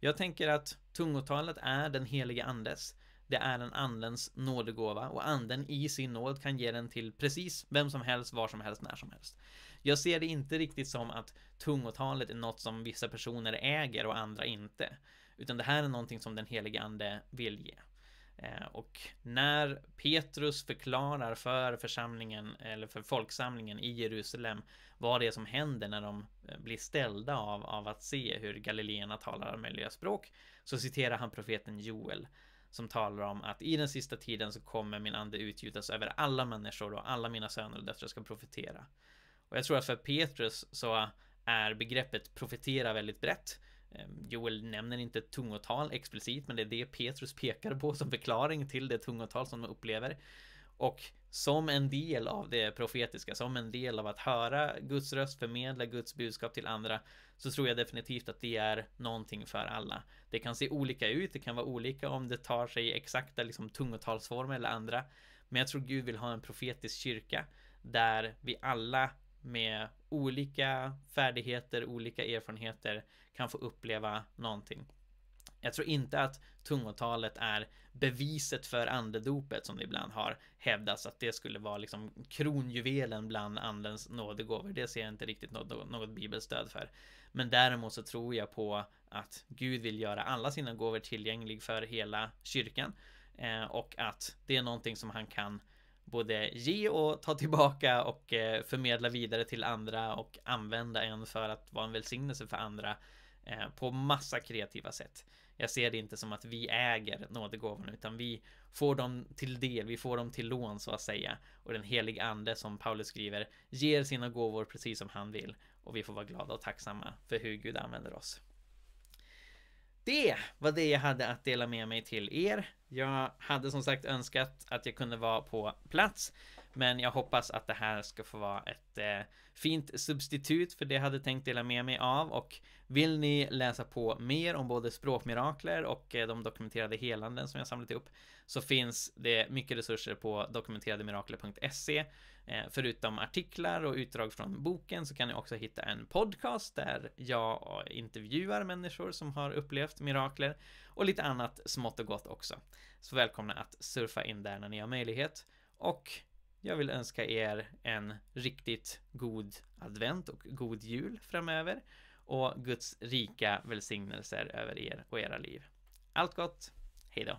Jag tänker att tungotalet är den heliga andes. Det är en andens nådegåva och anden i sin nåd kan ge den till precis vem som helst, var som helst, när som helst. Jag ser det inte riktigt som att tungotalet är något som vissa personer äger och andra inte. Utan det här är någonting som den helige ande vill ge. Eh, och när Petrus förklarar för församlingen eller för folksamlingen i Jerusalem vad det är som händer när de eh, blir ställda av, av att se hur galileerna talar möjliga språk så citerar han profeten Joel som talar om att i den sista tiden så kommer min ande utgjutas över alla människor och alla mina söner och döttrar ska profetera. Och jag tror att för Petrus så är begreppet profetera väldigt brett. Ehm, Joel nämner inte tungotal explicit, men det är det Petrus pekar på som förklaring till det tungotal som de upplever. Och som en del av det profetiska, som en del av att höra Guds röst, förmedla Guds budskap till andra, så tror jag definitivt att det är någonting för alla. Det kan se olika ut, det kan vara olika om det tar sig exakta liksom, tungotalsformer eller andra, men jag tror Gud vill ha en profetisk kyrka där vi alla med olika färdigheter, olika erfarenheter kan få uppleva någonting. Jag tror inte att tungotalet är beviset för andedopet som det ibland har hävdats att det skulle vara liksom kronjuvelen bland andens nådegåvor. Det ser jag inte riktigt något, något bibelstöd för. Men däremot så tror jag på att Gud vill göra alla sina gåvor tillgänglig för hela kyrkan eh, och att det är någonting som han kan både ge och ta tillbaka och eh, förmedla vidare till andra och använda en för att vara en välsignelse för andra eh, på massa kreativa sätt. Jag ser det inte som att vi äger nådegåvorna utan vi får dem till del, vi får dem till lån så att säga. Och den helige ande som Paulus skriver ger sina gåvor precis som han vill och vi får vara glada och tacksamma för hur Gud använder oss. Det var det jag hade att dela med mig till er. Jag hade som sagt önskat att jag kunde vara på plats, men jag hoppas att det här ska få vara ett eh, fint substitut för det jag hade tänkt dela med mig av och vill ni läsa på mer om både språkmirakler och eh, de dokumenterade helanden som jag samlat ihop så finns det mycket resurser på dokumenterademirakler.se. Eh, förutom artiklar och utdrag från boken så kan ni också hitta en podcast där jag eh, intervjuar människor som har upplevt mirakler och lite annat smått och gott också. Så välkomna att surfa in där när ni har möjlighet och jag vill önska er en riktigt god advent och god jul framöver och Guds rika välsignelser över er och era liv. Allt gott! hejdå!